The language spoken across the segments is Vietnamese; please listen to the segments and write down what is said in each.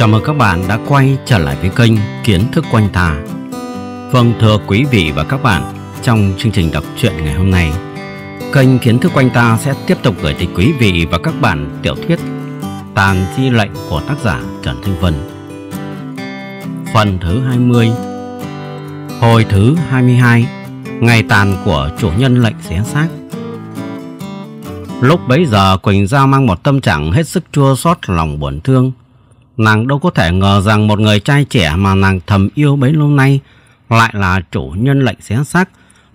Chào mừng các bạn đã quay trở lại với kênh Kiến thức quanh ta Vâng thưa quý vị và các bạn, trong chương trình đọc truyện ngày hôm nay, kênh Kiến thức quanh ta sẽ tiếp tục gửi tới quý vị và các bạn tiểu thuyết Tàn di lệnh của tác giả Trần Thanh Vân. Phần thứ 20. Hồi thứ 22, ngày tàn của chủ nhân lệnh xé xác. Lúc bấy giờ Quỳnh Giao mang một tâm trạng hết sức chua xót lòng buồn thương Nàng đâu có thể ngờ rằng một người trai trẻ mà nàng thầm yêu bấy lâu nay lại là chủ nhân lệnh xé xác.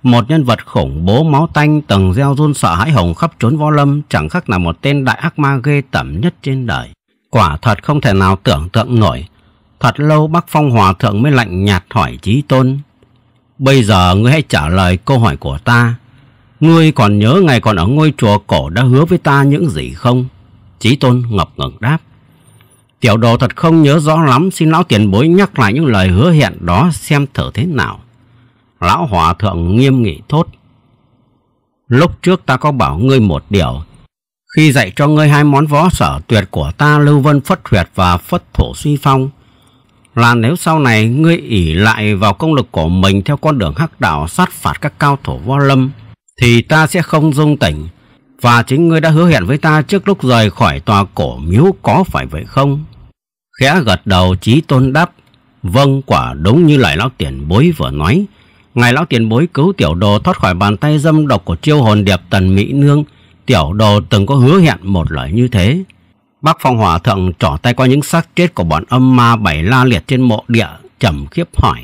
Một nhân vật khủng bố máu tanh từng gieo run sợ hãi hồng khắp trốn võ lâm chẳng khác nào một tên đại ác ma ghê tẩm nhất trên đời. Quả thật không thể nào tưởng tượng nổi. Thật lâu bác Phong Hòa Thượng mới lạnh nhạt hỏi Chí Tôn. Bây giờ ngươi hãy trả lời câu hỏi của ta. Ngươi còn nhớ ngày còn ở ngôi chùa cổ đã hứa với ta những gì không? Chí Tôn ngập ngừng đáp. Tiểu đồ thật không nhớ rõ lắm, xin lão tiền bối nhắc lại những lời hứa hẹn đó xem thở thế nào. Lão hòa thượng nghiêm nghị thốt. Lúc trước ta có bảo ngươi một điều. Khi dạy cho ngươi hai món võ sở tuyệt của ta Lưu Vân Phất Huyệt và Phất Thổ Suy Phong, là nếu sau này ngươi ỉ lại vào công lực của mình theo con đường hắc đạo sát phạt các cao thủ võ lâm, thì ta sẽ không dung tỉnh. Và chính ngươi đã hứa hẹn với ta trước lúc rời khỏi tòa cổ miếu có phải vậy không? Khẽ gật đầu trí tôn đáp. Vâng quả đúng như lời lão tiền bối vừa nói. Ngài lão tiền bối cứu tiểu đồ thoát khỏi bàn tay dâm độc của chiêu hồn điệp tần mỹ nương. Tiểu đồ từng có hứa hẹn một lời như thế. Bác Phong Hòa Thượng trỏ tay qua những xác chết của bọn âm ma bảy la liệt trên mộ địa, trầm khiếp hỏi.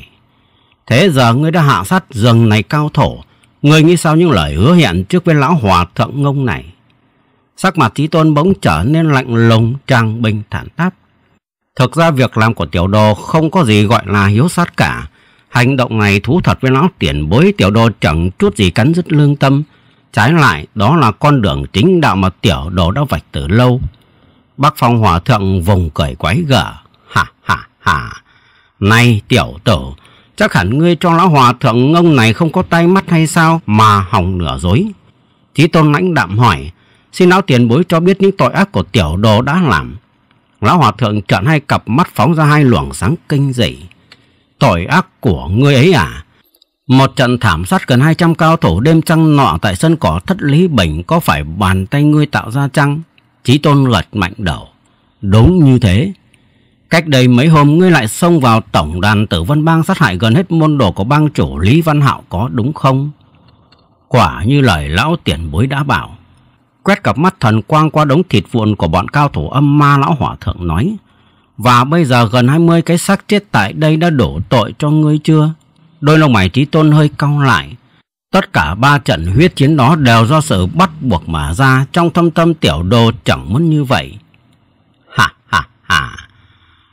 Thế giờ ngươi đã hạ sát rừng này cao thổ, ngươi nghĩ sao những lời hứa hẹn trước với lão hòa thượng ngông này? Sắc mặt trí tôn bỗng trở nên lạnh lùng, trang bình thản đáp. Thực ra việc làm của tiểu đồ không có gì gọi là hiếu sát cả. Hành động này thú thật với lão tiền bối tiểu đồ chẳng chút gì cắn rứt lương tâm. Trái lại, đó là con đường chính đạo mà tiểu đồ đã vạch từ lâu. Bác Phong Hòa Thượng vùng cởi quái gở. Hà hà hà. Này tiểu tử, chắc hẳn ngươi cho lão hòa thượng ông này không có tay mắt hay sao mà hỏng nửa dối. Chí tôn lãnh đạm hỏi, xin lão tiền bối cho biết những tội ác của tiểu đồ đã làm. Lão Hòa Thượng trợn hai cặp mắt phóng ra hai luồng sáng kinh dị. Tội ác của ngươi ấy à? Một trận thảm sát gần hai trăm cao thủ đêm trăng nọ tại sân cỏ thất lý bình có phải bàn tay ngươi tạo ra chăng? Chí tôn lật mạnh đầu. Đúng như thế. Cách đây mấy hôm ngươi lại xông vào tổng đàn tử vân bang sát hại gần hết môn đồ của bang chủ Lý Văn Hạo có đúng không? Quả như lời lão tiền bối đã bảo quét cặp mắt thần quang qua đống thịt vụn của bọn cao thủ âm ma lão hỏa thượng nói. Và bây giờ gần 20 cái xác chết tại đây đã đổ tội cho ngươi chưa? Đôi lông mày trí tôn hơi cau lại. Tất cả ba trận huyết chiến đó đều do sự bắt buộc mà ra trong thâm tâm tiểu đồ chẳng muốn như vậy. Ha ha ha!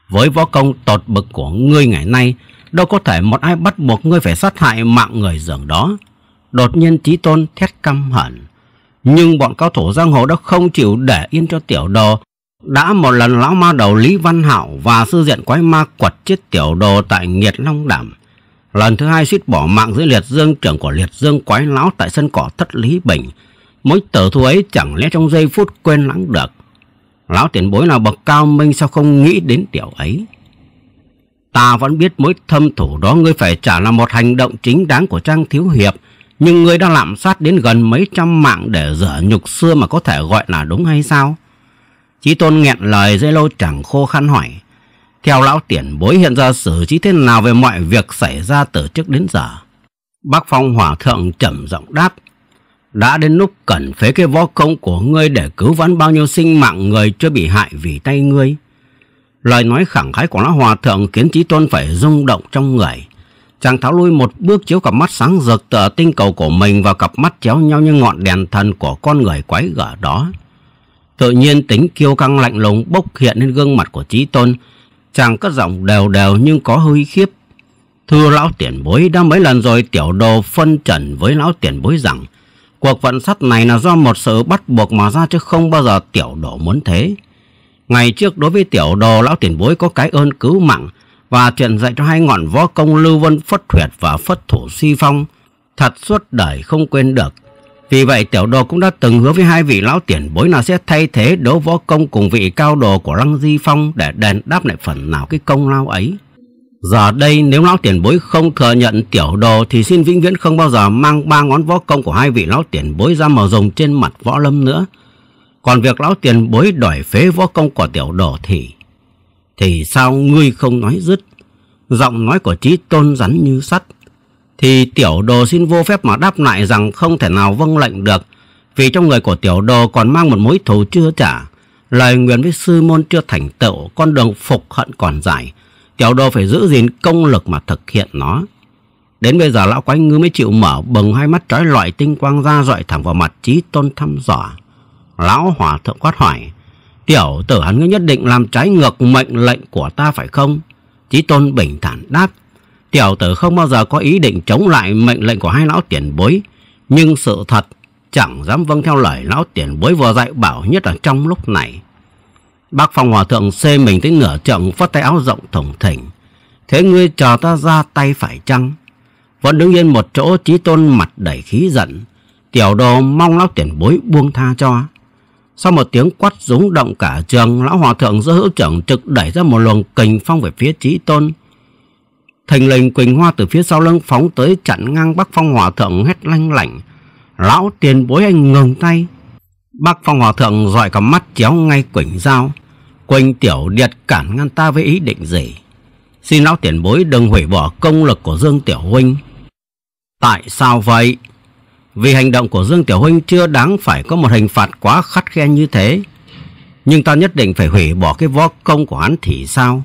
Với võ công tột bực của ngươi ngày nay, đâu có thể một ai bắt buộc ngươi phải sát hại mạng người dường đó. Đột nhiên trí tôn thét căm hận nhưng bọn cao thủ giang hồ đã không chịu để yên cho tiểu đồ. Đã một lần lão ma đầu Lý Văn hảo và sư diện quái ma quật chết tiểu đồ tại Nghiệt Long Đảm. Lần thứ hai suýt bỏ mạng dưới liệt dương trưởng của liệt dương quái lão tại sân cỏ thất Lý Bình. Mỗi tử thu ấy chẳng lẽ trong giây phút quên lãng được. Lão tiền bối nào bậc cao minh sao không nghĩ đến tiểu ấy. Ta vẫn biết mối thâm thủ đó ngươi phải trả là một hành động chính đáng của Trang Thiếu Hiệp nhưng ngươi đã lạm sát đến gần mấy trăm mạng để rửa nhục xưa mà có thể gọi là đúng hay sao? Chí tôn nghẹn lời dễ lâu chẳng khô khăn hỏi. Theo lão tiền bối hiện ra xử trí thế nào về mọi việc xảy ra từ trước đến giờ? Bác Phong Hòa Thượng trầm giọng đáp. Đã đến lúc cần phế cái võ công của ngươi để cứu vãn bao nhiêu sinh mạng người chưa bị hại vì tay ngươi. Lời nói khẳng khái của lão hòa thượng khiến Chí Tôn phải rung động trong người. Chàng tháo lui một bước chiếu cặp mắt sáng rực tựa tinh cầu của mình vào cặp mắt chéo nhau như ngọn đèn thần của con người quái gở đó. Tự nhiên tính kiêu căng lạnh lùng bốc hiện lên gương mặt của Chí Tôn. Chàng cất giọng đều đều nhưng có hơi khiếp. Thưa lão tiền bối, đã mấy lần rồi tiểu đồ phân trần với lão tiền bối rằng cuộc vận sắt này là do một sự bắt buộc mà ra chứ không bao giờ tiểu đồ muốn thế. Ngày trước đối với tiểu đồ lão tiền bối có cái ơn cứu mạng và truyền dạy cho hai ngọn võ công Lưu Vân Phất Huyệt và Phất Thủ Si Phong, thật suốt đời không quên được. Vì vậy tiểu đồ cũng đã từng hứa với hai vị lão tiền bối là sẽ thay thế đấu võ công cùng vị cao đồ của Lăng Di Phong để đền đáp lại phần nào cái công lao ấy. Giờ đây nếu lão tiền bối không thừa nhận tiểu đồ thì xin vĩnh viễn không bao giờ mang ba ngón võ công của hai vị lão tiền bối ra mở dùng trên mặt võ lâm nữa. Còn việc lão tiền bối đòi phế võ công của tiểu đồ thì thì sao ngươi không nói dứt? Giọng nói của trí tôn rắn như sắt. Thì tiểu đồ xin vô phép mà đáp lại rằng không thể nào vâng lệnh được, vì trong người của tiểu đồ còn mang một mối thù chưa trả. Lời nguyện với sư môn chưa thành tựu, con đường phục hận còn dài. Tiểu đồ phải giữ gìn công lực mà thực hiện nó. Đến bây giờ lão quái ngư mới chịu mở bừng hai mắt trói loại tinh quang ra dọi thẳng vào mặt trí tôn thăm dò. Lão hòa thượng quát hỏi. Tiểu tử hắn ngươi nhất định làm trái ngược mệnh lệnh của ta phải không? Chí tôn bình thản đáp. Tiểu tử không bao giờ có ý định chống lại mệnh lệnh của hai lão tiền bối. Nhưng sự thật chẳng dám vâng theo lời lão tiền bối vừa dạy bảo nhất là trong lúc này. Bác phòng hòa thượng xê mình tới nửa trận, phát tay áo rộng thổng thỉnh. Thế ngươi chờ ta ra tay phải chăng? Vẫn đứng yên một chỗ trí tôn mặt đầy khí giận. Tiểu đồ mong lão tiền bối buông tha cho. Sau một tiếng quát rúng động cả trường, lão hòa thượng giữa hữu trưởng trực đẩy ra một luồng kình phong về phía trí tôn. thành lình Quỳnh Hoa từ phía sau lưng phóng tới chặn ngang Bắc Phong Hòa Thượng hét lanh lảnh. Lão tiền bối anh ngừng tay. Bắc Phong Hòa Thượng dọi cả mắt chéo ngay Quỳnh Giao. Quỳnh Tiểu Điệt cản ngăn ta với ý định gì. Xin lão tiền bối đừng hủy bỏ công lực của Dương Tiểu Huynh. Tại sao vậy? Vì hành động của Dương Tiểu Huynh chưa đáng phải có một hình phạt quá khắt khe như thế Nhưng ta nhất định phải hủy bỏ cái võ công của hắn thì sao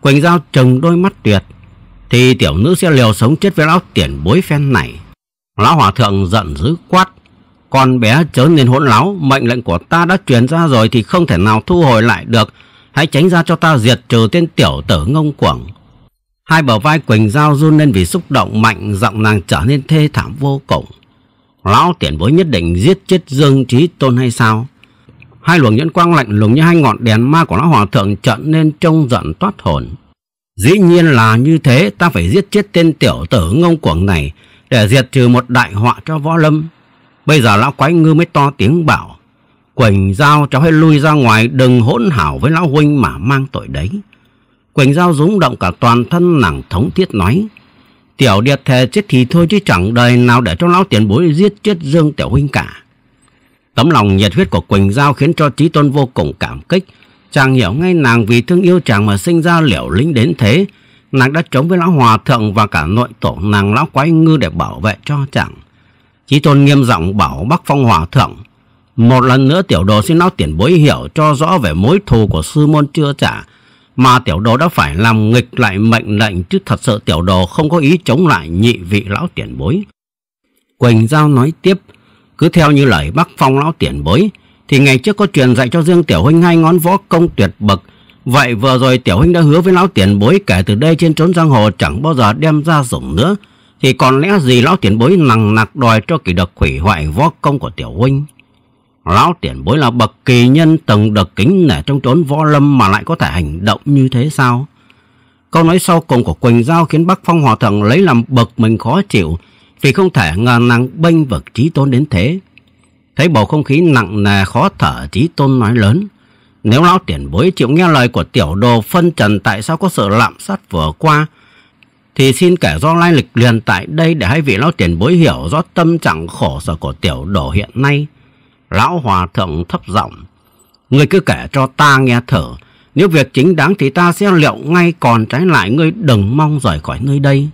Quỳnh Giao trừng đôi mắt tuyệt Thì tiểu nữ sẽ liều sống chết với lão tiền bối phen này Lão Hòa Thượng giận dữ quát Con bé chớ nên hỗn láo Mệnh lệnh của ta đã truyền ra rồi thì không thể nào thu hồi lại được Hãy tránh ra cho ta diệt trừ tên tiểu tử ngông cuồng Hai bờ vai Quỳnh Giao run lên vì xúc động mạnh Giọng nàng trở nên thê thảm vô cùng lão tiền bối nhất định giết chết Dương Trí Tôn hay sao? Hai luồng nhẫn quang lạnh lùng như hai ngọn đèn ma của lão hòa thượng trận nên trông giận toát hồn. Dĩ nhiên là như thế, ta phải giết chết tên tiểu tử ngông cuồng này để diệt trừ một đại họa cho võ lâm. Bây giờ lão quái ngư mới to tiếng bảo, Quỳnh Giao cháu hãy lui ra ngoài đừng hỗn hảo với lão huynh mà mang tội đấy. Quỳnh Giao rúng động cả toàn thân nàng thống thiết nói, Tiểu Điệp thề chết thì thôi chứ chẳng đời nào để cho lão tiền bối giết chết Dương Tiểu Huynh cả. Tấm lòng nhiệt huyết của Quỳnh Giao khiến cho Trí Tôn vô cùng cảm kích. Chàng hiểu ngay nàng vì thương yêu chàng mà sinh ra liễu lĩnh đến thế. Nàng đã chống với lão hòa thượng và cả nội tổ nàng lão quái ngư để bảo vệ cho chàng. Chí Tôn nghiêm giọng bảo Bắc Phong Hòa Thượng. Một lần nữa tiểu đồ xin lão tiền bối hiểu cho rõ về mối thù của sư môn chưa trả mà tiểu đồ đã phải làm nghịch lại mệnh lệnh chứ thật sự tiểu đồ không có ý chống lại nhị vị lão tiền bối. Quỳnh Giao nói tiếp, cứ theo như lời Bắc Phong lão tiền bối, thì ngày trước có truyền dạy cho riêng tiểu huynh hai ngón võ công tuyệt bậc. Vậy vừa rồi tiểu huynh đã hứa với lão tiền bối kể từ đây trên trốn giang hồ chẳng bao giờ đem ra dùng nữa. Thì còn lẽ gì lão tiền bối nằng nặc đòi cho kỳ độc hủy hoại võ công của tiểu huynh? Lão tiền bối là bậc kỳ nhân từng được kính nể trong trốn võ lâm mà lại có thể hành động như thế sao? Câu nói sau cùng của Quỳnh Giao khiến Bắc Phong Hòa Thượng lấy làm bậc mình khó chịu vì không thể ngờ nàng bênh vực trí tôn đến thế. Thấy bầu không khí nặng nề khó thở trí tôn nói lớn. Nếu lão tiền bối chịu nghe lời của tiểu đồ phân trần tại sao có sự lạm sát vừa qua thì xin kể do lai lịch liền tại đây để hai vị lão tiền bối hiểu rõ tâm trạng khổ sở của tiểu đồ hiện nay. Lão Hòa Thượng thấp giọng. Ngươi cứ kể cho ta nghe thở. Nếu việc chính đáng thì ta sẽ liệu ngay còn trái lại ngươi đừng mong rời khỏi nơi đây.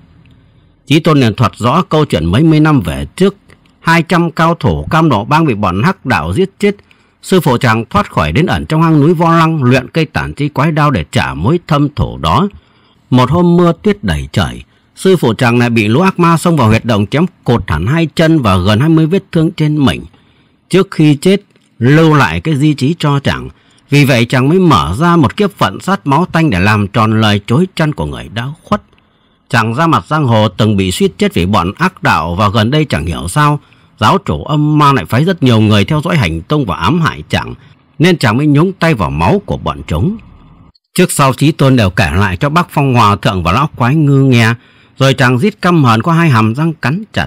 Chí Tôn liền thuật rõ câu chuyện mấy mươi năm về trước. hai trăm cao thủ cam độ bang bị bọn hắc đạo giết chết. Sư phụ chàng thoát khỏi đến ẩn trong hang núi Vo Lăng luyện cây tản chi quái đao để trả mối thâm thổ đó. Một hôm mưa tuyết đầy trời, sư phụ chàng lại bị lũ ác ma xông vào huyệt động chém cột hẳn hai chân và gần hai mươi vết thương trên mình. Trước khi chết, lưu lại cái di trí cho chàng, vì vậy chàng mới mở ra một kiếp phận sát máu tanh để làm tròn lời chối chăn của người đã khuất. Chàng ra mặt giang hồ từng bị suýt chết vì bọn ác đạo và gần đây chẳng hiểu sao, giáo chủ âm ma lại phái rất nhiều người theo dõi hành tung và ám hại chàng, nên chàng mới nhúng tay vào máu của bọn chúng. Trước sau Chí Tôn đều kể lại cho bác Phong Hòa Thượng và Lão Quái Ngư nghe, rồi chàng giết căm hờn qua hai hàm răng cắn chặt.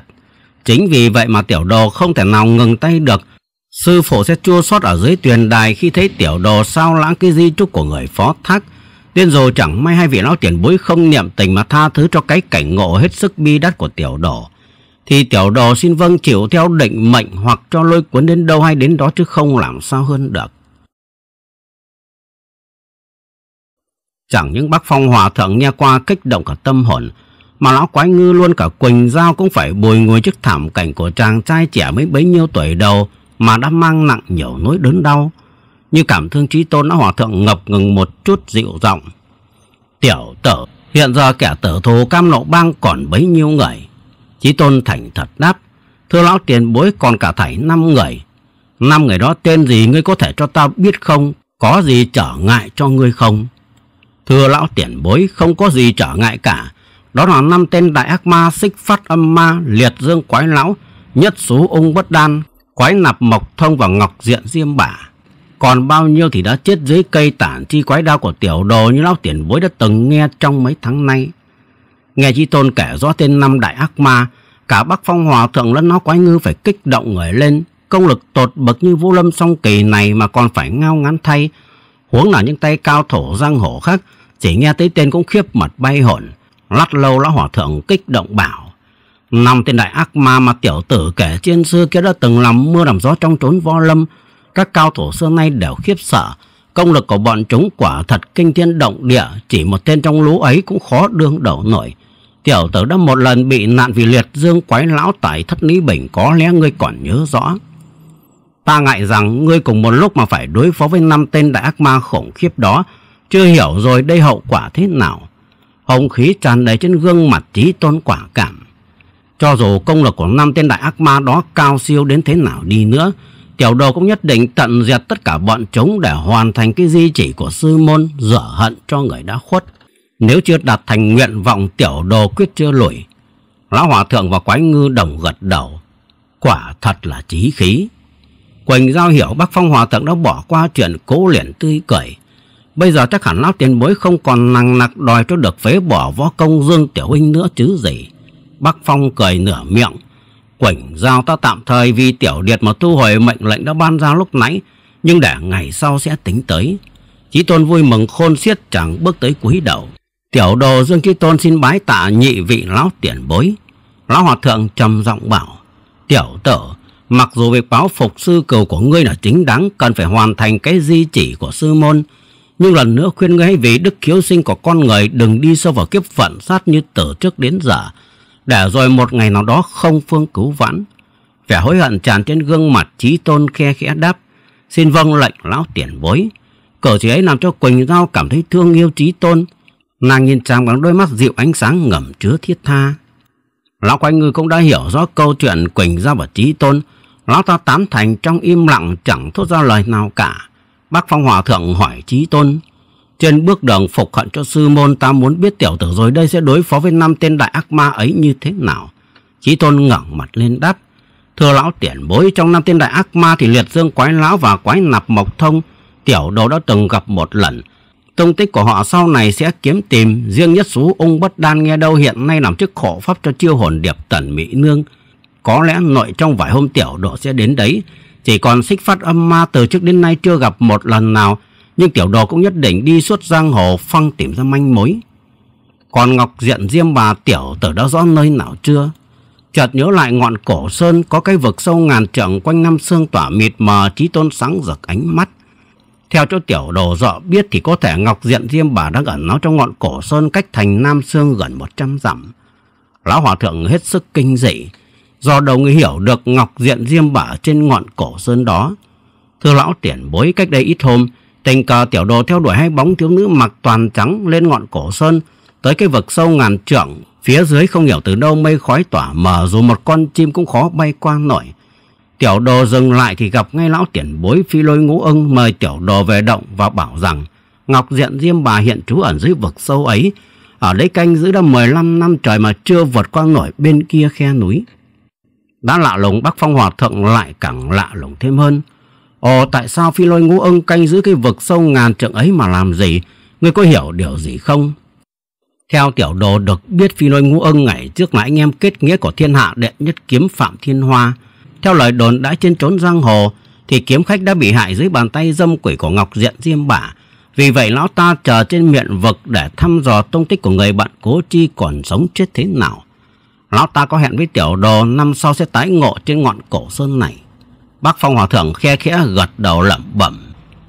Chính vì vậy mà tiểu đồ không thể nào ngừng tay được. Sư phụ sẽ chua xót ở dưới tuyền đài khi thấy tiểu đồ sao lãng cái di trúc của người phó thác. Tiên dù chẳng may hai vị lão tiền bối không niệm tình mà tha thứ cho cái cảnh ngộ hết sức bi đát của tiểu đồ. Thì tiểu đồ xin vâng chịu theo định mệnh hoặc cho lôi cuốn đến đâu hay đến đó chứ không làm sao hơn được. Chẳng những bác phong hòa thượng nghe qua kích động cả tâm hồn mà lão quái ngư luôn cả Quỳnh dao cũng phải bồi ngồi trước thảm cảnh của chàng trai trẻ mới bấy nhiêu tuổi đầu mà đã mang nặng nhiều nỗi đớn đau. Như cảm thương trí tôn lão hòa thượng ngập ngừng một chút dịu giọng Tiểu tử, hiện giờ kẻ tử thù cam lộ bang còn bấy nhiêu người? Trí tôn thành thật đáp, thưa lão tiền bối còn cả thảy năm người. Năm người đó tên gì ngươi có thể cho tao biết không? Có gì trở ngại cho ngươi không? Thưa lão tiền bối không có gì trở ngại cả đó là năm tên đại ác ma xích phát âm ma, liệt dương quái lão, nhất số ung bất đan, quái nạp mộc thông và ngọc diện diêm bả. Còn bao nhiêu thì đã chết dưới cây tản chi quái đao của tiểu đồ như lão tiền bối đã từng nghe trong mấy tháng nay. Nghe Chi Tôn kể rõ tên năm đại ác ma, cả Bắc Phong Hòa Thượng lẫn nó quái ngư phải kích động người lên, công lực tột bậc như Vũ Lâm song kỳ này mà còn phải ngao ngán thay, huống là những tay cao thổ giang hổ khác chỉ nghe tới tên cũng khiếp mặt bay hồn Lát lâu lão hòa thượng kích động bảo. Năm tên đại ác ma mà tiểu tử kể trên xưa kia đã từng làm mưa làm gió trong trốn võ lâm. Các cao thủ xưa nay đều khiếp sợ. Công lực của bọn chúng quả thật kinh thiên động địa. Chỉ một tên trong lũ ấy cũng khó đương đầu nổi. Tiểu tử đã một lần bị nạn vì liệt dương quái lão tại thất lý bình có lẽ ngươi còn nhớ rõ. Ta ngại rằng ngươi cùng một lúc mà phải đối phó với năm tên đại ác ma khủng khiếp đó. Chưa hiểu rồi đây hậu quả thế nào hồng khí tràn đầy trên gương mặt trí tôn quả cảm. Cho dù công lực của năm tên đại ác ma đó cao siêu đến thế nào đi nữa, tiểu đồ cũng nhất định tận diệt tất cả bọn chúng để hoàn thành cái di chỉ của sư môn rửa hận cho người đã khuất. Nếu chưa đạt thành nguyện vọng tiểu đồ quyết chưa lùi. Lão Hòa Thượng và Quái Ngư đồng gật đầu. Quả thật là trí khí. Quỳnh Giao hiểu Bắc Phong Hòa Thượng đã bỏ qua chuyện cố liền tươi cười. Bây giờ chắc hẳn lão tiền bối không còn nặng nặc đòi cho được phế bỏ võ công Dương Tiểu Huynh nữa chứ gì. Bắc Phong cười nửa miệng. Quảnh giao ta tạm thời vì Tiểu Điệt mà thu hồi mệnh lệnh đã ban ra lúc nãy. Nhưng để ngày sau sẽ tính tới. Chí Tôn vui mừng khôn xiết chẳng bước tới cúi đầu. Tiểu đồ Dương Chí Tôn xin bái tạ nhị vị lão tiền bối. Lão Hòa Thượng trầm giọng bảo. Tiểu tử, mặc dù việc báo phục sư cầu của ngươi là chính đáng cần phải hoàn thành cái di chỉ của sư môn nhưng lần nữa khuyên ngươi hãy vì đức khiếu sinh của con người đừng đi sâu vào kiếp phận sát như từ trước đến giờ. Để rồi một ngày nào đó không phương cứu vãn. Vẻ hối hận tràn trên gương mặt trí tôn khe khẽ đáp. Xin vâng lệnh lão tiền bối. Cử chỉ ấy làm cho Quỳnh Giao cảm thấy thương yêu trí tôn. Nàng nhìn chàng bằng đôi mắt dịu ánh sáng ngầm chứa thiết tha. Lão quanh ngư cũng đã hiểu rõ câu chuyện Quỳnh Giao và trí tôn. Lão ta tán thành trong im lặng chẳng thốt ra lời nào cả. Bác Phong Hòa Thượng hỏi Chí Tôn. Trên bước đường phục hận cho sư môn ta muốn biết tiểu tử rồi đây sẽ đối phó với năm tên đại ác ma ấy như thế nào. Chí Tôn ngẩng mặt lên đáp. Thưa lão tiền bối trong năm tên đại ác ma thì liệt dương quái lão và quái nạp mộc thông tiểu đồ đã từng gặp một lần. Tông tích của họ sau này sẽ kiếm tìm riêng nhất số ung bất đan nghe đâu hiện nay làm chức khổ pháp cho chiêu hồn điệp tần mỹ nương. Có lẽ nội trong vài hôm tiểu độ sẽ đến đấy chỉ còn xích phát âm ma từ trước đến nay chưa gặp một lần nào Nhưng tiểu đồ cũng nhất định đi suốt giang hồ phăng tìm ra manh mối Còn Ngọc Diện Diêm bà tiểu tử đã rõ nơi nào chưa Chợt nhớ lại ngọn cổ sơn có cái vực sâu ngàn trượng quanh năm sương tỏa mịt mờ trí tôn sáng rực ánh mắt theo chỗ tiểu đồ dọ biết thì có thể Ngọc Diện Diêm bà đang ẩn nó trong ngọn cổ sơn cách thành Nam Sương gần 100 dặm. Lão Hòa Thượng hết sức kinh dị, do đâu người hiểu được ngọc diện diêm bả trên ngọn cổ sơn đó. Thưa lão tiền bối cách đây ít hôm, tình cờ tiểu đồ theo đuổi hai bóng thiếu nữ mặc toàn trắng lên ngọn cổ sơn, tới cái vực sâu ngàn trượng, phía dưới không hiểu từ đâu mây khói tỏa mờ dù một con chim cũng khó bay qua nổi. Tiểu đồ dừng lại thì gặp ngay lão tiền bối phi lôi ngũ ưng mời tiểu đồ về động và bảo rằng Ngọc Diện Diêm Bà hiện trú ẩn dưới vực sâu ấy. Ở đấy canh giữ đã 15 năm trời mà chưa vượt qua nổi bên kia khe núi. Đã lạ lùng Bắc Phong Hòa Thượng lại càng lạ lùng thêm hơn. Ồ tại sao phi lôi ngũ ưng canh giữ cái vực sâu ngàn trượng ấy mà làm gì? Ngươi có hiểu điều gì không? Theo tiểu đồ được biết phi lôi ngũ ưng ngày trước là anh em kết nghĩa của thiên hạ đệ nhất kiếm Phạm Thiên Hoa. Theo lời đồn đã trên trốn giang hồ thì kiếm khách đã bị hại dưới bàn tay dâm quỷ của Ngọc Diện Diêm Bả. Vì vậy lão ta chờ trên miệng vực để thăm dò tung tích của người bạn cố chi còn sống chết thế nào. Lão ta có hẹn với tiểu đồ năm sau sẽ tái ngộ trên ngọn cổ sơn này. Bác Phong Hòa Thượng khe khẽ gật đầu lẩm bẩm.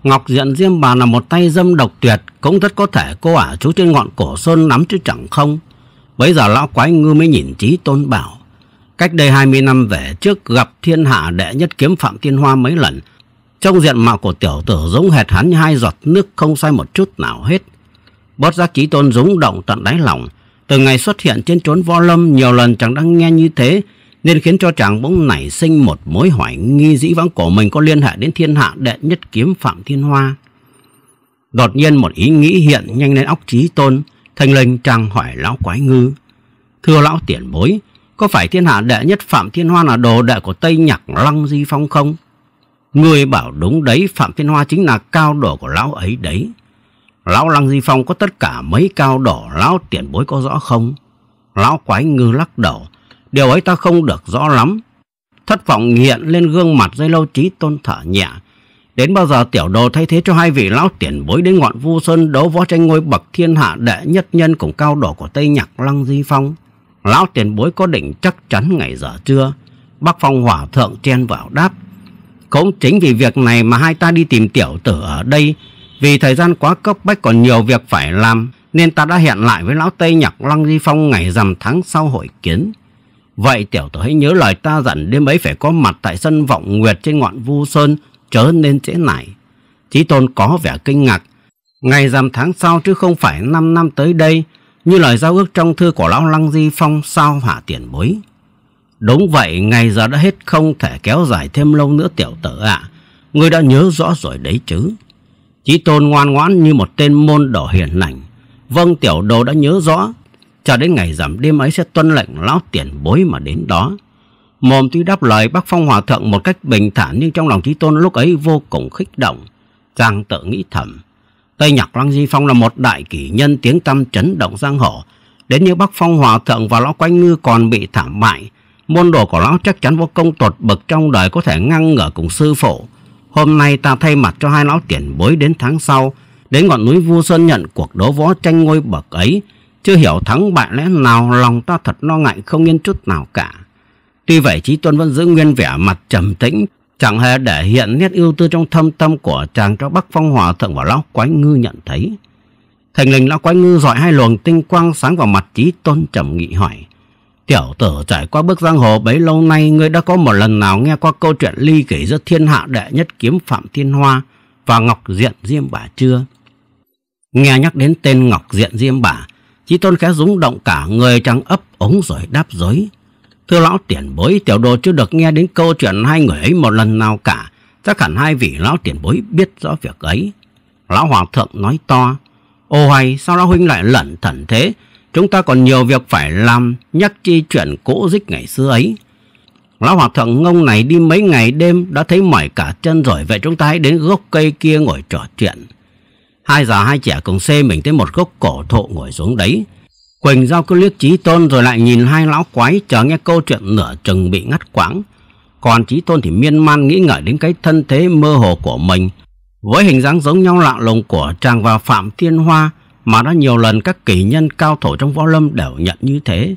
Ngọc Diện Diêm Bà là một tay dâm độc tuyệt, cũng rất có thể cô ả chú trên ngọn cổ sơn lắm chứ chẳng không. Bây giờ lão quái ngư mới nhìn trí tôn bảo. Cách đây 20 năm về trước gặp thiên hạ đệ nhất kiếm Phạm Thiên Hoa mấy lần. Trong diện mạo của tiểu tử giống hệt hắn như hai giọt nước không sai một chút nào hết. Bớt giác trí tôn rúng động tận đáy lòng, từ ngày xuất hiện trên trốn Võ Lâm, nhiều lần chàng đang nghe như thế, nên khiến cho chàng bỗng nảy sinh một mối hoài nghi dĩ vãng của mình có liên hệ đến thiên hạ đệ nhất kiếm Phạm Thiên Hoa. Đột nhiên một ý nghĩ hiện nhanh lên óc trí tôn, thanh linh chàng hỏi lão quái ngư. Thưa lão tiền bối, có phải thiên hạ đệ nhất Phạm Thiên Hoa là đồ đệ của Tây Nhạc Lăng Di Phong không? Người bảo đúng đấy, Phạm Thiên Hoa chính là cao đồ của lão ấy đấy. Lão Lăng Di Phong có tất cả mấy cao đỏ lão tiền bối có rõ không? Lão quái ngư lắc đầu. Điều ấy ta không được rõ lắm. Thất vọng hiện lên gương mặt dây lâu trí tôn thở nhẹ. Đến bao giờ tiểu đồ thay thế cho hai vị lão tiền bối đến ngọn vu sơn đấu võ tranh ngôi bậc thiên hạ đệ nhất nhân cùng cao đỏ của Tây Nhạc Lăng Di Phong. Lão tiền bối có định chắc chắn ngày giờ chưa Bắc Phong hỏa thượng chen vào đáp. Cũng chính vì việc này mà hai ta đi tìm tiểu tử ở đây vì thời gian quá cấp bách còn nhiều việc phải làm Nên ta đã hẹn lại với lão Tây Nhạc Lăng Di Phong ngày rằm tháng sau hội kiến Vậy tiểu tử hãy nhớ lời ta dặn đêm ấy phải có mặt tại sân vọng nguyệt trên ngọn vu sơn Chớ nên trễ nải Chí tôn có vẻ kinh ngạc Ngày rằm tháng sau chứ không phải 5 năm tới đây Như lời giao ước trong thư của lão Lăng Di Phong sao hả tiền bối Đúng vậy, ngày giờ đã hết không thể kéo dài thêm lâu nữa tiểu tử ạ. người đã nhớ rõ rồi đấy chứ. Chí tôn ngoan ngoãn như một tên môn đồ hiền lành. Vâng tiểu đồ đã nhớ rõ. Cho đến ngày giảm đêm ấy sẽ tuân lệnh lão tiền bối mà đến đó. Mồm tuy đáp lời bác phong hòa thượng một cách bình thản nhưng trong lòng chí tôn lúc ấy vô cùng khích động. Giang tự nghĩ thầm. Tây Nhạc Lăng Di Phong là một đại kỷ nhân tiếng tăm chấn động giang hồ. Đến như Bắc Phong Hòa Thượng và Lão Quanh Ngư còn bị thảm bại, môn đồ của Lão chắc chắn vô công tột bậc trong đời có thể ngăn ngở cùng sư phụ. Hôm nay ta thay mặt cho hai lão tiền bối đến tháng sau Đến ngọn núi Vu Sơn nhận cuộc đấu võ tranh ngôi bậc ấy Chưa hiểu thắng bại lẽ nào lòng ta thật lo ngại không yên chút nào cả Tuy vậy chí Tuân vẫn giữ nguyên vẻ mặt trầm tĩnh Chẳng hề để hiện nét ưu tư trong thâm tâm của chàng cho Bắc Phong Hòa Thượng và Lão Quái Ngư nhận thấy Thành lình Lão Quái Ngư dọi hai luồng tinh quang sáng vào mặt chí tôn trầm nghị hỏi Tiểu tử trải qua bước giang hồ bấy lâu nay Ngươi đã có một lần nào nghe qua câu chuyện ly kể Giữa thiên hạ đệ nhất kiếm Phạm Thiên Hoa Và Ngọc Diện Diêm bà chưa Nghe nhắc đến tên Ngọc Diện Diêm bà, Chí tôn khẽ rúng động cả người trắng ấp ống rồi đáp dối Thưa lão tiền bối Tiểu đồ chưa được nghe đến câu chuyện hai người ấy một lần nào cả Chắc hẳn hai vị lão tiền bối biết rõ việc ấy Lão hòa thượng nói to Ô hay sao lão huynh lại lẩn thẩn thế Chúng ta còn nhiều việc phải làm Nhắc chi chuyện cổ dích ngày xưa ấy Lão Hòa Thượng Ngông này đi mấy ngày đêm Đã thấy mỏi cả chân rồi Vậy chúng ta hãy đến gốc cây kia ngồi trò chuyện Hai già hai trẻ cùng xê mình tới một gốc cổ thụ ngồi xuống đấy Quỳnh Giao cứ liếc chí Tôn rồi lại nhìn hai lão quái chờ nghe câu chuyện nửa chừng bị ngắt quãng. Còn chí Tôn thì miên man nghĩ ngợi đến cái thân thế mơ hồ của mình. Với hình dáng giống nhau lạ lùng của chàng và Phạm Thiên Hoa mà đã nhiều lần các kỳ nhân cao thủ trong võ lâm đều nhận như thế.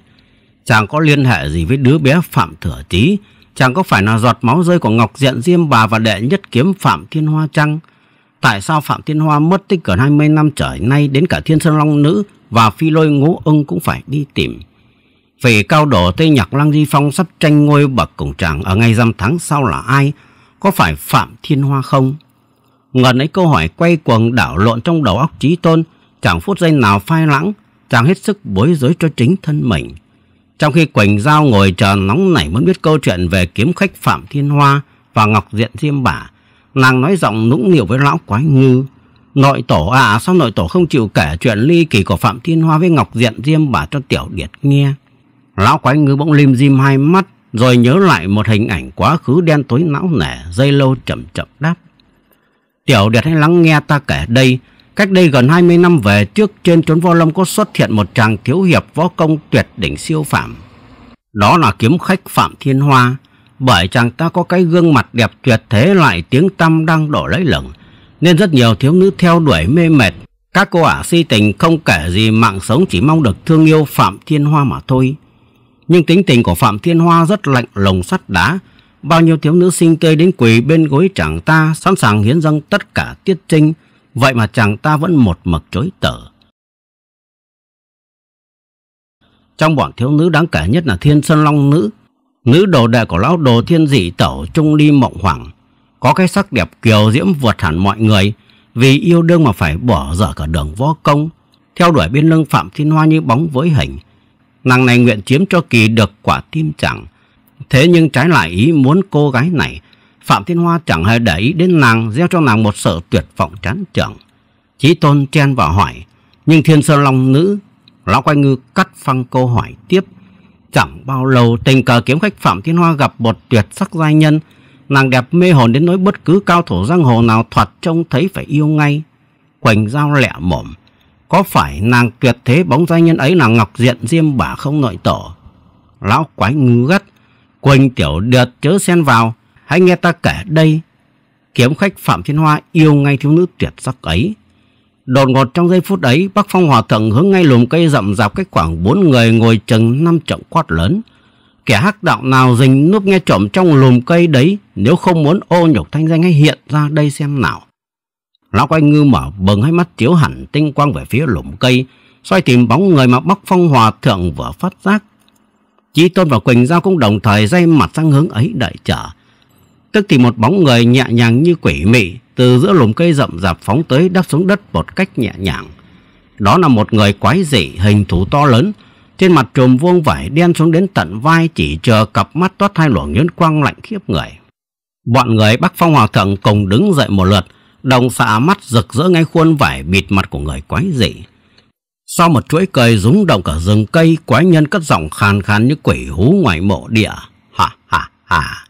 Chàng có liên hệ gì với đứa bé Phạm Thừa Tý? Chàng có phải là giọt máu rơi của Ngọc Diện Diêm Bà và đệ nhất kiếm Phạm Thiên Hoa chăng? Tại sao Phạm Thiên Hoa mất tích gần 20 năm trở nay đến cả Thiên Sơn Long Nữ và Phi Lôi Ngũ Ưng cũng phải đi tìm? Vì cao độ Tây Nhạc Lăng Di Phong sắp tranh ngôi bậc cùng chàng ở ngay dăm tháng sau là ai? Có phải Phạm Thiên Hoa không? Ngần ấy câu hỏi quay cuồng đảo lộn trong đầu óc trí tôn chẳng phút giây nào phai lãng, chàng hết sức bối rối cho chính thân mình. Trong khi Quỳnh Giao ngồi chờ nóng nảy muốn biết câu chuyện về kiếm khách Phạm Thiên Hoa và Ngọc Diện Diêm Bả, nàng nói giọng nũng nịu với lão quái ngư. Nội tổ à, sao nội tổ không chịu kể chuyện ly kỳ của Phạm Thiên Hoa với Ngọc Diện Diêm Bả cho Tiểu Điệt nghe? Lão quái ngư bỗng lim dim hai mắt, rồi nhớ lại một hình ảnh quá khứ đen tối não nẻ, dây lâu chậm chậm đáp. Tiểu Điệt hãy lắng nghe ta kể đây, Cách đây gần 20 năm về trước trên trốn võ lâm có xuất hiện một chàng thiếu hiệp võ công tuyệt đỉnh siêu phạm. Đó là kiếm khách Phạm Thiên Hoa, bởi chàng ta có cái gương mặt đẹp tuyệt thế lại tiếng tăm đang đổ lấy lửng, nên rất nhiều thiếu nữ theo đuổi mê mệt. Các cô ả si tình không kể gì mạng sống chỉ mong được thương yêu Phạm Thiên Hoa mà thôi. Nhưng tính tình của Phạm Thiên Hoa rất lạnh lùng sắt đá, bao nhiêu thiếu nữ sinh tươi đến quỳ bên gối chàng ta sẵn sàng hiến dâng tất cả tiết trinh, Vậy mà chàng ta vẫn một mực chối tử. Trong bọn thiếu nữ đáng kể nhất là Thiên Sơn Long Nữ, nữ đồ đệ của lão đồ thiên dị tẩu Trung Ly Mộng Hoàng, có cái sắc đẹp kiều diễm vượt hẳn mọi người, vì yêu đương mà phải bỏ dở cả đường võ công, theo đuổi bên lưng Phạm Thiên Hoa như bóng với hình. Nàng này nguyện chiếm cho kỳ được quả tim chẳng, thế nhưng trái lại ý muốn cô gái này Phạm Thiên Hoa chẳng hề để ý đến nàng, gieo cho nàng một sự tuyệt vọng chán chường. Chí Tôn chen vào hỏi, nhưng Thiên Sơn Long Nữ, Lão Quay Ngư cắt phăng câu hỏi tiếp. Chẳng bao lâu tình cờ kiếm khách Phạm Thiên Hoa gặp một tuyệt sắc giai nhân, nàng đẹp mê hồn đến nỗi bất cứ cao thủ giang hồ nào thoạt trông thấy phải yêu ngay. Quỳnh giao lẹ mồm, có phải nàng tuyệt thế bóng giai nhân ấy là Ngọc Diện Diêm bà không nội tổ? Lão Quái Ngư gắt, Quỳnh tiểu đợt chớ xen vào, hãy nghe ta kể đây. Kiếm khách Phạm Thiên Hoa yêu ngay thiếu nữ tuyệt sắc ấy. Đột ngột trong giây phút ấy, Bắc Phong Hòa Thượng hướng ngay lùm cây rậm rạp cách khoảng bốn người ngồi chừng năm trọng quát lớn. Kẻ hắc đạo nào dình núp nghe trộm trong lùm cây đấy nếu không muốn ô nhục thanh danh hay hiện ra đây xem nào. Lão quay ngư mở bừng hai mắt chiếu hẳn tinh quang về phía lùm cây, xoay tìm bóng người mà Bắc Phong Hòa Thượng vừa phát giác. Chí Tôn và Quỳnh Giao cũng đồng thời dây mặt sang hướng ấy đợi chờ. Tức thì một bóng người nhẹ nhàng như quỷ mị từ giữa lùm cây rậm rạp phóng tới đắp xuống đất một cách nhẹ nhàng. Đó là một người quái dị hình thù to lớn, trên mặt trùm vuông vải đen xuống đến tận vai chỉ chờ cặp mắt toát hai luồng nhớn quang lạnh khiếp người. Bọn người Bắc Phong Hòa Thượng cùng đứng dậy một lượt, đồng xạ mắt rực rỡ ngay khuôn vải bịt mặt của người quái dị. Sau một chuỗi cười rúng động cả rừng cây, quái nhân cất giọng khàn khàn như quỷ hú ngoài mộ địa. ha ha ha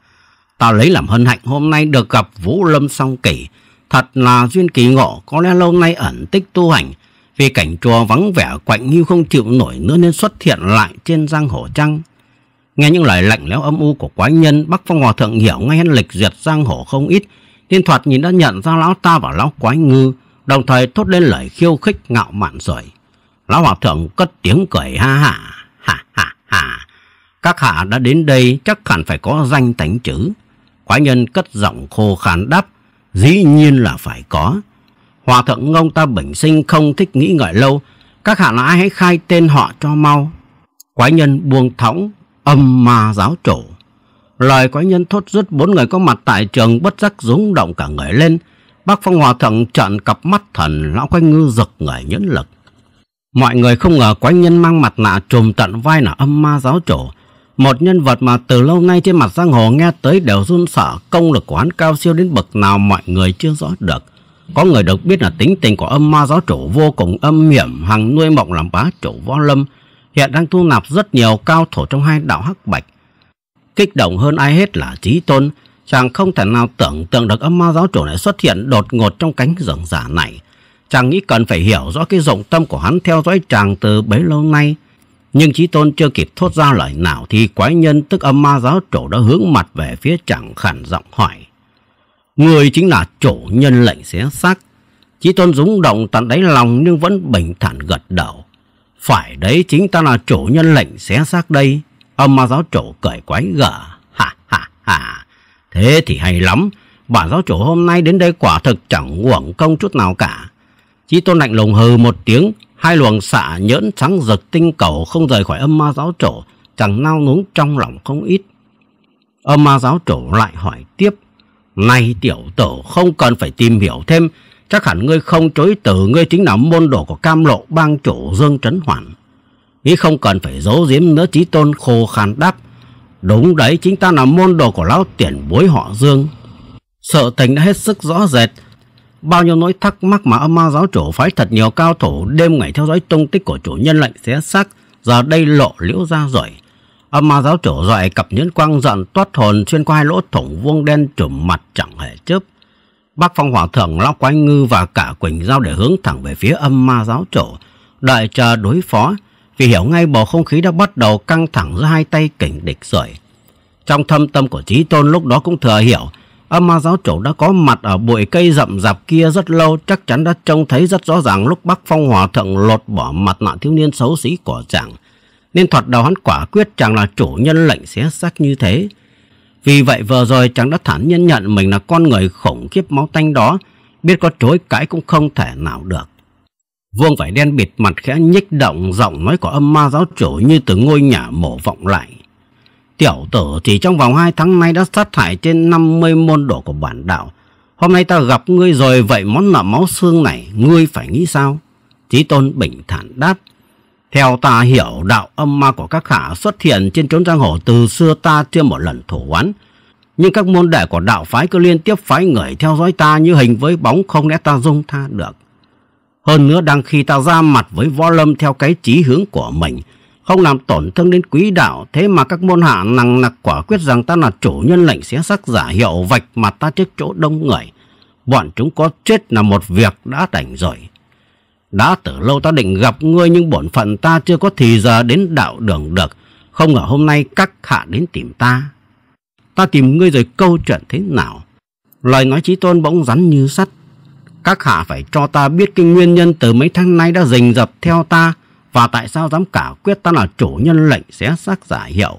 ta lấy làm hân hạnh hôm nay được gặp Vũ Lâm Song Kỳ. Thật là duyên kỳ ngộ, có lẽ lâu nay ẩn tích tu hành. Vì cảnh chùa vắng vẻ quạnh như không chịu nổi nữa nên xuất hiện lại trên giang hồ trăng. Nghe những lời lạnh lẽo âm u của quái nhân, Bắc Phong Hòa Thượng hiểu ngay hắn lịch duyệt giang hồ không ít. Tiên thoạt nhìn đã nhận ra lão ta và lão quái ngư, đồng thời thốt lên lời khiêu khích ngạo mạn rồi. Lão Hòa Thượng cất tiếng cười ha ha, ha ha ha. Các hạ đã đến đây chắc hẳn phải có danh tánh chữ Quái nhân cất giọng khô khán đáp, dĩ nhiên là phải có. Hòa thượng ngông ta bình sinh không thích nghĩ ngợi lâu, các hạ lã hãy khai tên họ cho mau. Quái nhân buông thõng, âm ma giáo chủ. Lời quái nhân thốt rứt bốn người có mặt tại trường bất giác rúng động cả người lên. Bác Phong Hòa Thượng trợn cặp mắt thần, lão quái ngư giật người nhẫn lực. Mọi người không ngờ quái nhân mang mặt nạ trùm tận vai là âm ma giáo chủ, một nhân vật mà từ lâu nay trên mặt giang hồ nghe tới đều run sợ công lực của hắn cao siêu đến bậc nào mọi người chưa rõ được. Có người được biết là tính tình của âm ma giáo chủ vô cùng âm hiểm hằng nuôi mộng làm bá chủ võ lâm hiện đang thu nạp rất nhiều cao thủ trong hai đạo hắc bạch. Kích động hơn ai hết là trí tôn chàng không thể nào tưởng tượng được âm ma giáo chủ lại xuất hiện đột ngột trong cánh rừng giả này. Chàng nghĩ cần phải hiểu rõ cái rộng tâm của hắn theo dõi chàng từ bấy lâu nay nhưng Chí Tôn chưa kịp thốt ra lời nào thì quái nhân tức âm ma giáo chủ đã hướng mặt về phía chẳng khản giọng hỏi. Người chính là chủ nhân lệnh xé xác. Chí Tôn rúng động tận đáy lòng nhưng vẫn bình thản gật đầu. Phải đấy chính ta là chủ nhân lệnh xé xác đây. Âm ma giáo chủ cởi quái gở. Ha ha ha. Thế thì hay lắm. Bản giáo chủ hôm nay đến đây quả thực chẳng uổng công chút nào cả. Chí Tôn lạnh lùng hừ một tiếng Hai luồng xạ nhỡn sáng rực tinh cầu không rời khỏi âm ma giáo chủ chàng nao núng trong lòng không ít. Âm ma giáo chủ lại hỏi tiếp, Này tiểu tử không cần phải tìm hiểu thêm, chắc hẳn ngươi không chối từ ngươi chính là môn đồ của cam lộ bang chủ Dương Trấn Hoàn. ý không cần phải giấu giếm nữa chí tôn khô khan đáp, Đúng đấy, chính ta là môn đồ của lão tiền bối họ Dương. Sợ thành đã hết sức rõ rệt, bao nhiêu nỗi thắc mắc mà âm ma giáo chủ phái thật nhiều cao thủ đêm ngày theo dõi tung tích của chủ nhân lệnh xé xác giờ đây lộ liễu ra rồi. Âm ma giáo chủ dọi cặp nhẫn quang giận toát hồn xuyên qua hai lỗ thủng vuông đen trùm mặt chẳng hề chớp. Bác Phong Hỏa Thượng lão quái ngư và cả Quỳnh Giao để hướng thẳng về phía âm ma giáo chủ, đợi chờ đối phó, vì hiểu ngay bầu không khí đã bắt đầu căng thẳng giữa hai tay kình địch rồi. Trong thâm tâm của Chí Tôn lúc đó cũng thừa hiểu Âm ma giáo chủ đã có mặt ở bụi cây rậm rạp kia rất lâu, chắc chắn đã trông thấy rất rõ ràng lúc Bắc Phong Hòa Thượng lột bỏ mặt nạ thiếu niên xấu xí của chàng. Nên thoạt đầu hắn quả quyết chàng là chủ nhân lệnh xé xác như thế. Vì vậy vừa rồi chàng đã thản nhiên nhận mình là con người khủng khiếp máu tanh đó, biết có chối cãi cũng không thể nào được. Vuông vải đen bịt mặt khẽ nhích động giọng nói của âm ma giáo chủ như từ ngôi nhà mổ vọng lại. Tiểu tử chỉ trong vòng 2 tháng nay đã sát hại trên 50 môn đồ của bản đạo. Hôm nay ta gặp ngươi rồi vậy món nợ máu xương này ngươi phải nghĩ sao? Chí tôn bình thản đáp. Theo ta hiểu đạo âm ma của các khả xuất hiện trên trốn giang hồ từ xưa ta chưa một lần thủ oán. Nhưng các môn đệ của đạo phái cứ liên tiếp phái người theo dõi ta như hình với bóng không lẽ ta dung tha được. Hơn nữa đang khi ta ra mặt với võ lâm theo cái chí hướng của mình không làm tổn thương đến quý đạo thế mà các môn hạ nặng nặc quả quyết rằng ta là chủ nhân lệnh xé xác giả hiệu vạch mặt ta trước chỗ đông người bọn chúng có chết là một việc đã đành rồi đã từ lâu ta định gặp ngươi nhưng bổn phận ta chưa có thì giờ đến đạo đường được không ngờ hôm nay các hạ đến tìm ta ta tìm ngươi rồi câu chuyện thế nào lời nói chí tôn bỗng rắn như sắt các hạ phải cho ta biết cái nguyên nhân từ mấy tháng nay đã rình rập theo ta và tại sao dám cả quyết ta là chủ nhân lệnh xé xác giả hiệu.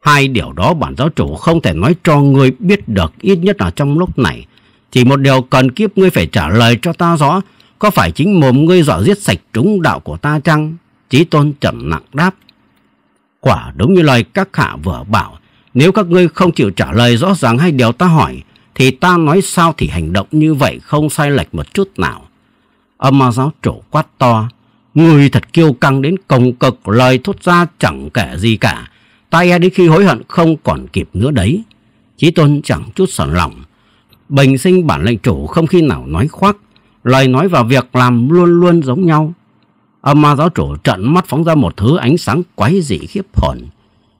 Hai điều đó bản giáo chủ không thể nói cho ngươi biết được ít nhất là trong lúc này. Chỉ một điều cần kiếp ngươi phải trả lời cho ta rõ, có phải chính mồm ngươi dọa giết sạch trúng đạo của ta chăng? Chí tôn trầm nặng đáp. Quả đúng như lời các hạ vừa bảo, nếu các ngươi không chịu trả lời rõ ràng hai điều ta hỏi, thì ta nói sao thì hành động như vậy không sai lệch một chút nào. Âm ma giáo chủ quát to, Người thật kiêu căng đến cồng cực lời thốt ra chẳng kể gì cả. Ta e đến khi hối hận không còn kịp nữa đấy. Chí Tôn chẳng chút sẵn lòng. Bình sinh bản lệnh chủ không khi nào nói khoác. Lời nói và việc làm luôn luôn giống nhau. Âm ma giáo chủ trận mắt phóng ra một thứ ánh sáng quái dị khiếp hồn.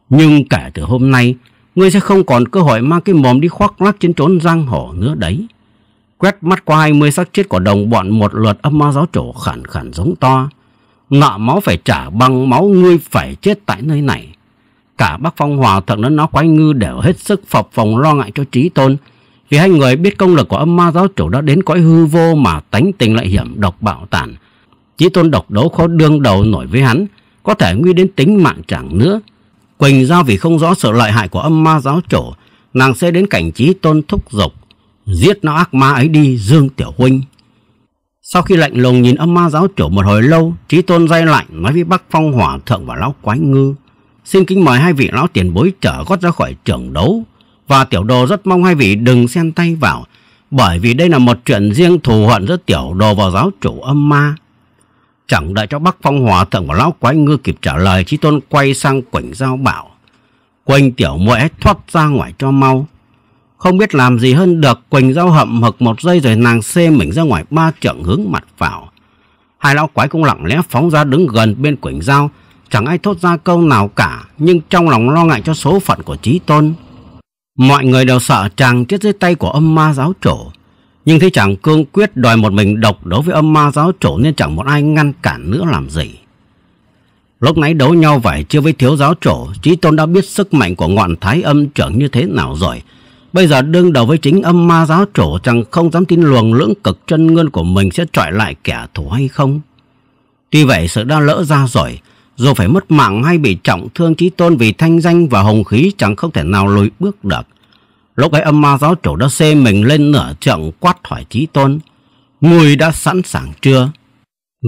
Nhưng kể từ hôm nay, ngươi sẽ không còn cơ hội mang cái mồm đi khoác lác trên trốn giang hồ nữa đấy. Quét mắt qua hai mươi xác chết của đồng bọn một lượt âm ma giáo chủ khản khản giống to. Ngọ máu phải trả bằng máu ngươi phải chết tại nơi này. Cả bắc phong hòa thượng lẫn nó quái ngư đều hết sức phập phòng lo ngại cho trí tôn. Vì hai người biết công lực của âm ma giáo chủ đã đến cõi hư vô mà tánh tình lại hiểm độc bạo tàn Trí tôn độc đấu khó đương đầu nổi với hắn, có thể nguy đến tính mạng chẳng nữa. Quỳnh giao vì không rõ sự lợi hại của âm ma giáo chủ, nàng sẽ đến cảnh trí tôn thúc giục. Giết nó ác ma ấy đi, Dương Tiểu Huynh. Sau khi lạnh lùng nhìn âm ma giáo chủ một hồi lâu, Trí Tôn dây lạnh nói với Bắc Phong Hỏa Thượng và Lão Quái Ngư. Xin kính mời hai vị lão tiền bối trở gót ra khỏi trường đấu. Và tiểu đồ rất mong hai vị đừng xen tay vào, bởi vì đây là một chuyện riêng thù hận giữa tiểu đồ và giáo chủ âm ma. Chẳng đợi cho Bắc Phong hỏa Thượng và Lão Quái Ngư kịp trả lời, trí Tôn quay sang Quỳnh Giao bảo. Quỳnh tiểu muội thoát ra ngoài cho mau. Không biết làm gì hơn được Quỳnh dao hậm hực một giây rồi nàng xê mình ra ngoài ba trận hướng mặt vào. Hai lão quái cũng lặng lẽ phóng ra đứng gần bên Quỳnh dao. Chẳng ai thốt ra câu nào cả Nhưng trong lòng lo ngại cho số phận của Trí Tôn Mọi người đều sợ chàng chết dưới tay của âm ma giáo chủ Nhưng thấy chàng cương quyết đòi một mình độc đấu với âm ma giáo chủ Nên chẳng một ai ngăn cản nữa làm gì Lúc nãy đấu nhau vải chưa với thiếu giáo chủ Trí Tôn đã biết sức mạnh của ngọn thái âm trưởng như thế nào rồi Bây giờ đương đầu với chính âm ma giáo chủ chẳng không dám tin luồng lưỡng cực chân nguyên của mình sẽ trọi lại kẻ thù hay không. Tuy vậy sự đã lỡ ra rồi, dù phải mất mạng hay bị trọng thương trí tôn vì thanh danh và hồng khí chẳng không thể nào lùi bước được. Lúc ấy âm ma giáo chủ đã xê mình lên nửa trượng quát hỏi trí tôn. Ngươi đã sẵn sàng chưa?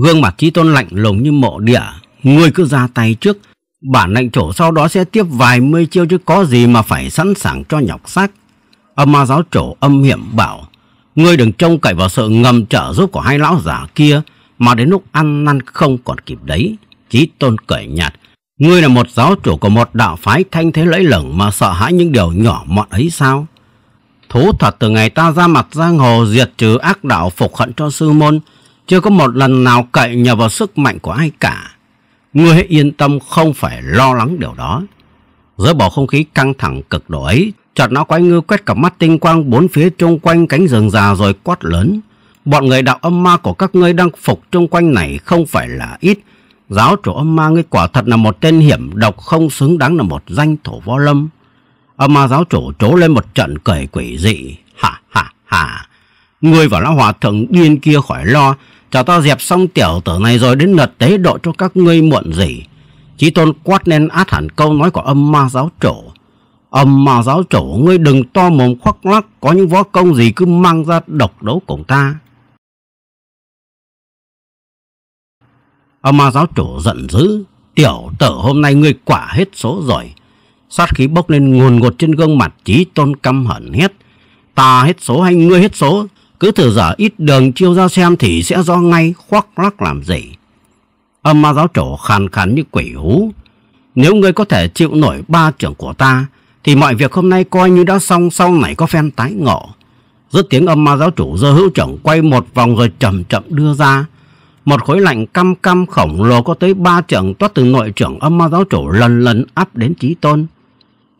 Gương mặt trí tôn lạnh lùng như mộ địa. Ngươi cứ ra tay trước. Bản lệnh chủ sau đó sẽ tiếp vài mươi chiêu chứ có gì mà phải sẵn sàng cho nhọc xác. Âm ma giáo chủ âm hiểm bảo Ngươi đừng trông cậy vào sự ngầm trợ giúp của hai lão giả kia Mà đến lúc ăn năn không còn kịp đấy Chí tôn cởi nhạt Ngươi là một giáo chủ của một đạo phái thanh thế lẫy lửng Mà sợ hãi những điều nhỏ mọn ấy sao Thú thật từ ngày ta ra mặt giang hồ diệt trừ ác đạo phục hận cho sư môn Chưa có một lần nào cậy nhờ vào sức mạnh của ai cả Ngươi hãy yên tâm không phải lo lắng điều đó Giữa bầu không khí căng thẳng cực độ ấy Chợt nó quái ngư quét cả mắt tinh quang bốn phía chung quanh cánh rừng già rồi quát lớn. Bọn người đạo âm ma của các ngươi đang phục chung quanh này không phải là ít. Giáo chủ âm ma ngươi quả thật là một tên hiểm độc không xứng đáng là một danh thổ võ lâm. Âm ma giáo chủ trố lên một trận cười quỷ dị. Hà hà hà. Ngươi và lão hòa thượng điên kia khỏi lo. Chờ ta dẹp xong tiểu tử này rồi đến lượt tế độ cho các ngươi muộn gì. Chí tôn quát nên át hẳn câu nói của âm ma giáo chủ. Âm mà giáo chủ ngươi đừng to mồm khoác lắc Có những võ công gì cứ mang ra độc đấu cùng ta Âm ma giáo chủ giận dữ Tiểu tử hôm nay ngươi quả hết số rồi Sát khí bốc lên ngồn ngột trên gương mặt Chí tôn căm hận hết. Ta hết số hay ngươi hết số Cứ thử giả ít đường chiêu ra xem Thì sẽ do ngay khoác lắc làm gì Âm ma giáo chủ khàn khàn như quỷ hú Nếu ngươi có thể chịu nổi ba trưởng của ta thì mọi việc hôm nay coi như đã xong sau này có phen tái ngộ. Dứt tiếng âm ma giáo chủ dơ hữu trưởng quay một vòng rồi chậm chậm đưa ra. Một khối lạnh căm căm khổng lồ có tới ba trưởng toát từ nội trưởng âm ma giáo chủ lần lần áp đến trí tôn.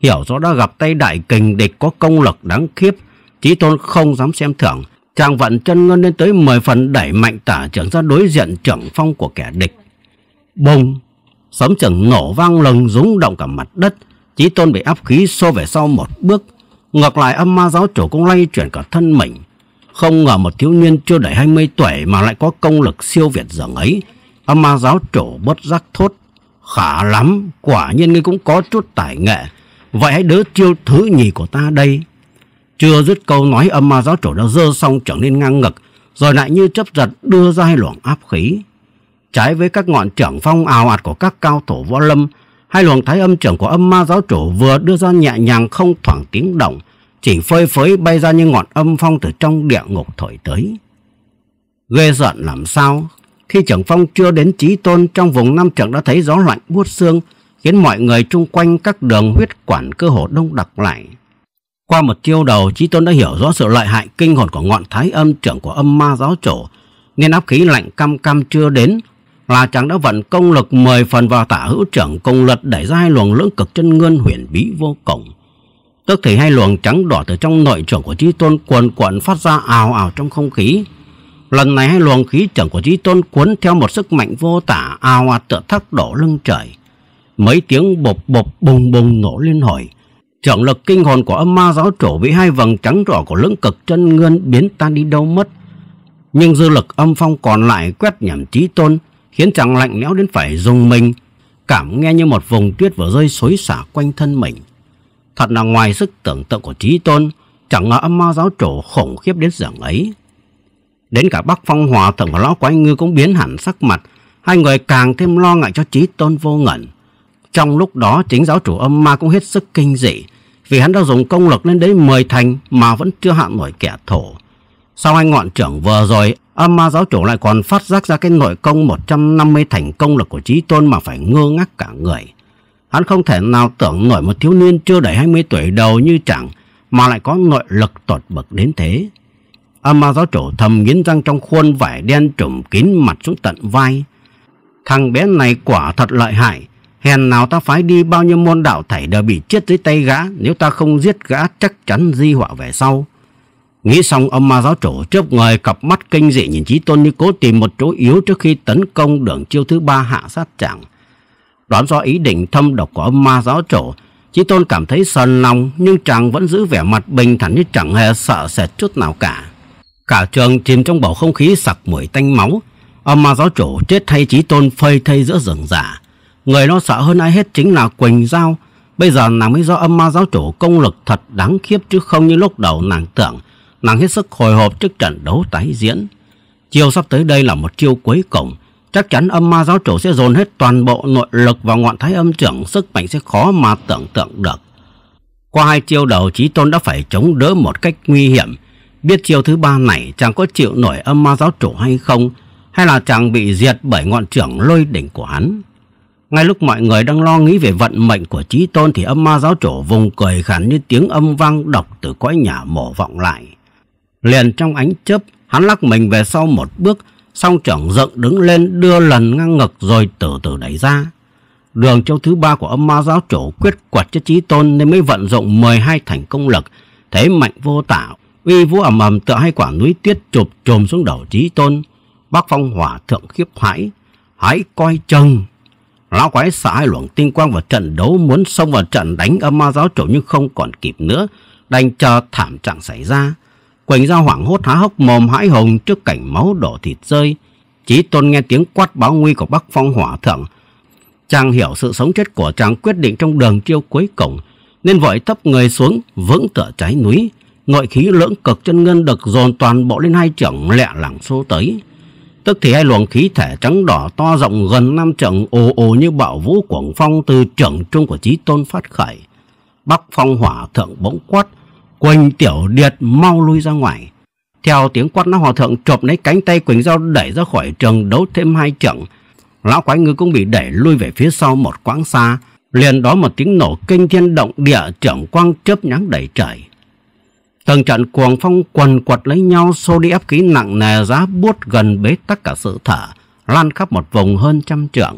Hiểu rõ đã gặp tay đại kình địch có công lực đáng khiếp, trí tôn không dám xem thưởng. Chàng vận chân ngân lên tới mười phần đẩy mạnh tả trưởng ra đối diện trưởng phong của kẻ địch. Bùng! Sấm trưởng nổ vang lần rúng động cả mặt đất. Chí tôn bị áp khí xô về sau một bước Ngược lại âm ma giáo chủ cũng lay chuyển cả thân mình Không ngờ một thiếu niên chưa đầy 20 tuổi Mà lại có công lực siêu việt dường ấy Âm ma giáo chủ bất giác thốt Khả lắm Quả nhiên ngươi cũng có chút tài nghệ Vậy hãy đỡ chiêu thứ nhì của ta đây Chưa dứt câu nói âm ma giáo chủ đã dơ xong trở nên ngang ngực Rồi lại như chấp giật đưa ra hai luồng áp khí Trái với các ngọn trưởng phong ào ạt của các cao thủ võ lâm Hai luồng thái âm trưởng của âm ma giáo chủ vừa đưa ra nhẹ nhàng không thoảng tiếng động, chỉ phơi phới bay ra như ngọn âm phong từ trong địa ngục thổi tới. Ghê giận làm sao, khi trưởng phong chưa đến trí tôn trong vùng Nam Trường đã thấy gió lạnh buốt xương, khiến mọi người chung quanh các đường huyết quản cơ hồ đông đặc lại. Qua một chiêu đầu, trí Tôn đã hiểu rõ sự lợi hại kinh hồn của ngọn thái âm trưởng của âm ma giáo chủ, nên áp khí lạnh cam cam chưa đến, là chàng đã vận công lực mười phần vào tả hữu trưởng công luật đẩy ra hai luồng lưỡng cực chân ngươn huyền bí vô cùng. Tức thì hai luồng trắng đỏ từ trong nội trưởng của Chí Tôn cuồn cuộn phát ra ào ào trong không khí. Lần này hai luồng khí trưởng của Chí Tôn cuốn theo một sức mạnh vô tả ào ạt à tựa thác đổ lưng trời. Mấy tiếng bộp bộp bùng bùng nổ liên hồi. Trưởng lực kinh hồn của âm ma giáo chủ bị hai vầng trắng đỏ của lưỡng cực chân ngươn biến tan đi đâu mất. Nhưng dư lực âm phong còn lại quét nhằm Chí Tôn khiến chàng lạnh lẽo đến phải dùng mình, cảm nghe như một vùng tuyết vừa rơi xối xả quanh thân mình. Thật là ngoài sức tưởng tượng của trí tôn, chẳng ngờ âm ma giáo chủ khủng khiếp đến dạng ấy. Đến cả Bắc Phong Hòa Thượng và Lão Quái Ngư cũng biến hẳn sắc mặt, hai người càng thêm lo ngại cho trí tôn vô ngẩn. Trong lúc đó chính giáo chủ âm ma cũng hết sức kinh dị, vì hắn đã dùng công lực lên đến 10 thành mà vẫn chưa hạ nổi kẻ thổ. Sau hai ngọn trưởng vừa rồi, âm ma giáo chủ lại còn phát giác ra cái nội công 150 thành công lực của trí tôn mà phải ngơ ngác cả người. Hắn không thể nào tưởng nổi một thiếu niên chưa đầy 20 tuổi đầu như chẳng mà lại có nội lực tột bậc đến thế. âm ma giáo chủ thầm nghiến răng trong khuôn vải đen trùm kín mặt xuống tận vai. Thằng bé này quả thật lợi hại. Hèn nào ta phái đi bao nhiêu môn đạo thảy đều bị chết dưới tay gã Nếu ta không giết gã chắc chắn di họa về sau Nghĩ xong ông ma giáo chủ trước người cặp mắt kinh dị nhìn Chí Tôn như cố tìm một chỗ yếu trước khi tấn công đường chiêu thứ ba hạ sát chẳng. Đoán do ý định thâm độc của ông ma giáo chủ, Chí Tôn cảm thấy sờn lòng nhưng chàng vẫn giữ vẻ mặt bình thản như chẳng hề sợ sệt chút nào cả. Cả trường chìm trong bầu không khí sặc mùi tanh máu, ông ma giáo chủ chết thay Chí Tôn phơi thây giữa rừng giả. Người nó sợ hơn ai hết chính là Quỳnh Giao. Bây giờ nàng mới do âm ma giáo chủ công lực thật đáng khiếp chứ không như lúc đầu nàng tưởng nàng hết sức hồi hộp trước trận đấu tái diễn. Chiêu sắp tới đây là một chiêu cuối cùng, chắc chắn âm ma giáo chủ sẽ dồn hết toàn bộ nội lực vào ngọn thái âm trưởng, sức mạnh sẽ khó mà tưởng tượng được. Qua hai chiêu đầu, Chí Tôn đã phải chống đỡ một cách nguy hiểm. Biết chiêu thứ ba này chàng có chịu nổi âm ma giáo chủ hay không, hay là chàng bị diệt bởi ngọn trưởng lôi đỉnh của hắn. Ngay lúc mọi người đang lo nghĩ về vận mệnh của Chí Tôn thì âm ma giáo chủ vùng cười khản như tiếng âm vang độc từ cõi nhà mổ vọng lại. Liền trong ánh chớp, hắn lắc mình về sau một bước, song trưởng dựng đứng lên đưa lần ngang ngực rồi từ từ đẩy ra. Đường châu thứ ba của âm ma giáo chủ quyết quật cho trí tôn nên mới vận dụng 12 thành công lực, thế mạnh vô tạo, uy vũ ầm ầm tựa hai quả núi tuyết chụp trồm xuống đầu trí tôn. Bác phong hỏa thượng khiếp hãi, hãy coi chừng. Lão quái sợ hai luồng tinh quang vào trận đấu muốn xông vào trận đánh âm ma giáo chủ nhưng không còn kịp nữa, đành chờ thảm trạng xảy ra. Quỳnh Giao hoảng hốt há hốc mồm hãi hùng trước cảnh máu đổ thịt rơi. Chí Tôn nghe tiếng quát báo nguy của Bắc Phong Hỏa Thượng. Chàng hiểu sự sống chết của chàng quyết định trong đường chiêu cuối cùng, nên vội thấp người xuống vững tựa trái núi. Ngội khí lưỡng cực chân ngân được dồn toàn bộ lên hai trưởng lẹ lẳng xô tới. Tức thì hai luồng khí thể trắng đỏ to rộng gần năm trận ồ ồ như bạo vũ cuồng phong từ trận trung của Chí Tôn phát khởi. Bắc Phong Hỏa Thượng bỗng quát Quỳnh Tiểu Điệt mau lui ra ngoài. Theo tiếng quát lão hòa thượng chộp lấy cánh tay Quỳnh Giao đẩy ra khỏi trường đấu thêm hai trận. Lão quái ngư cũng bị đẩy lui về phía sau một quãng xa. Liền đó một tiếng nổ kinh thiên động địa trưởng quang chớp nháng đầy trời. Từng trận cuồng phong quần quật lấy nhau xô đi áp khí nặng nề giá buốt gần bế tất cả sự thở, lan khắp một vùng hơn trăm trượng.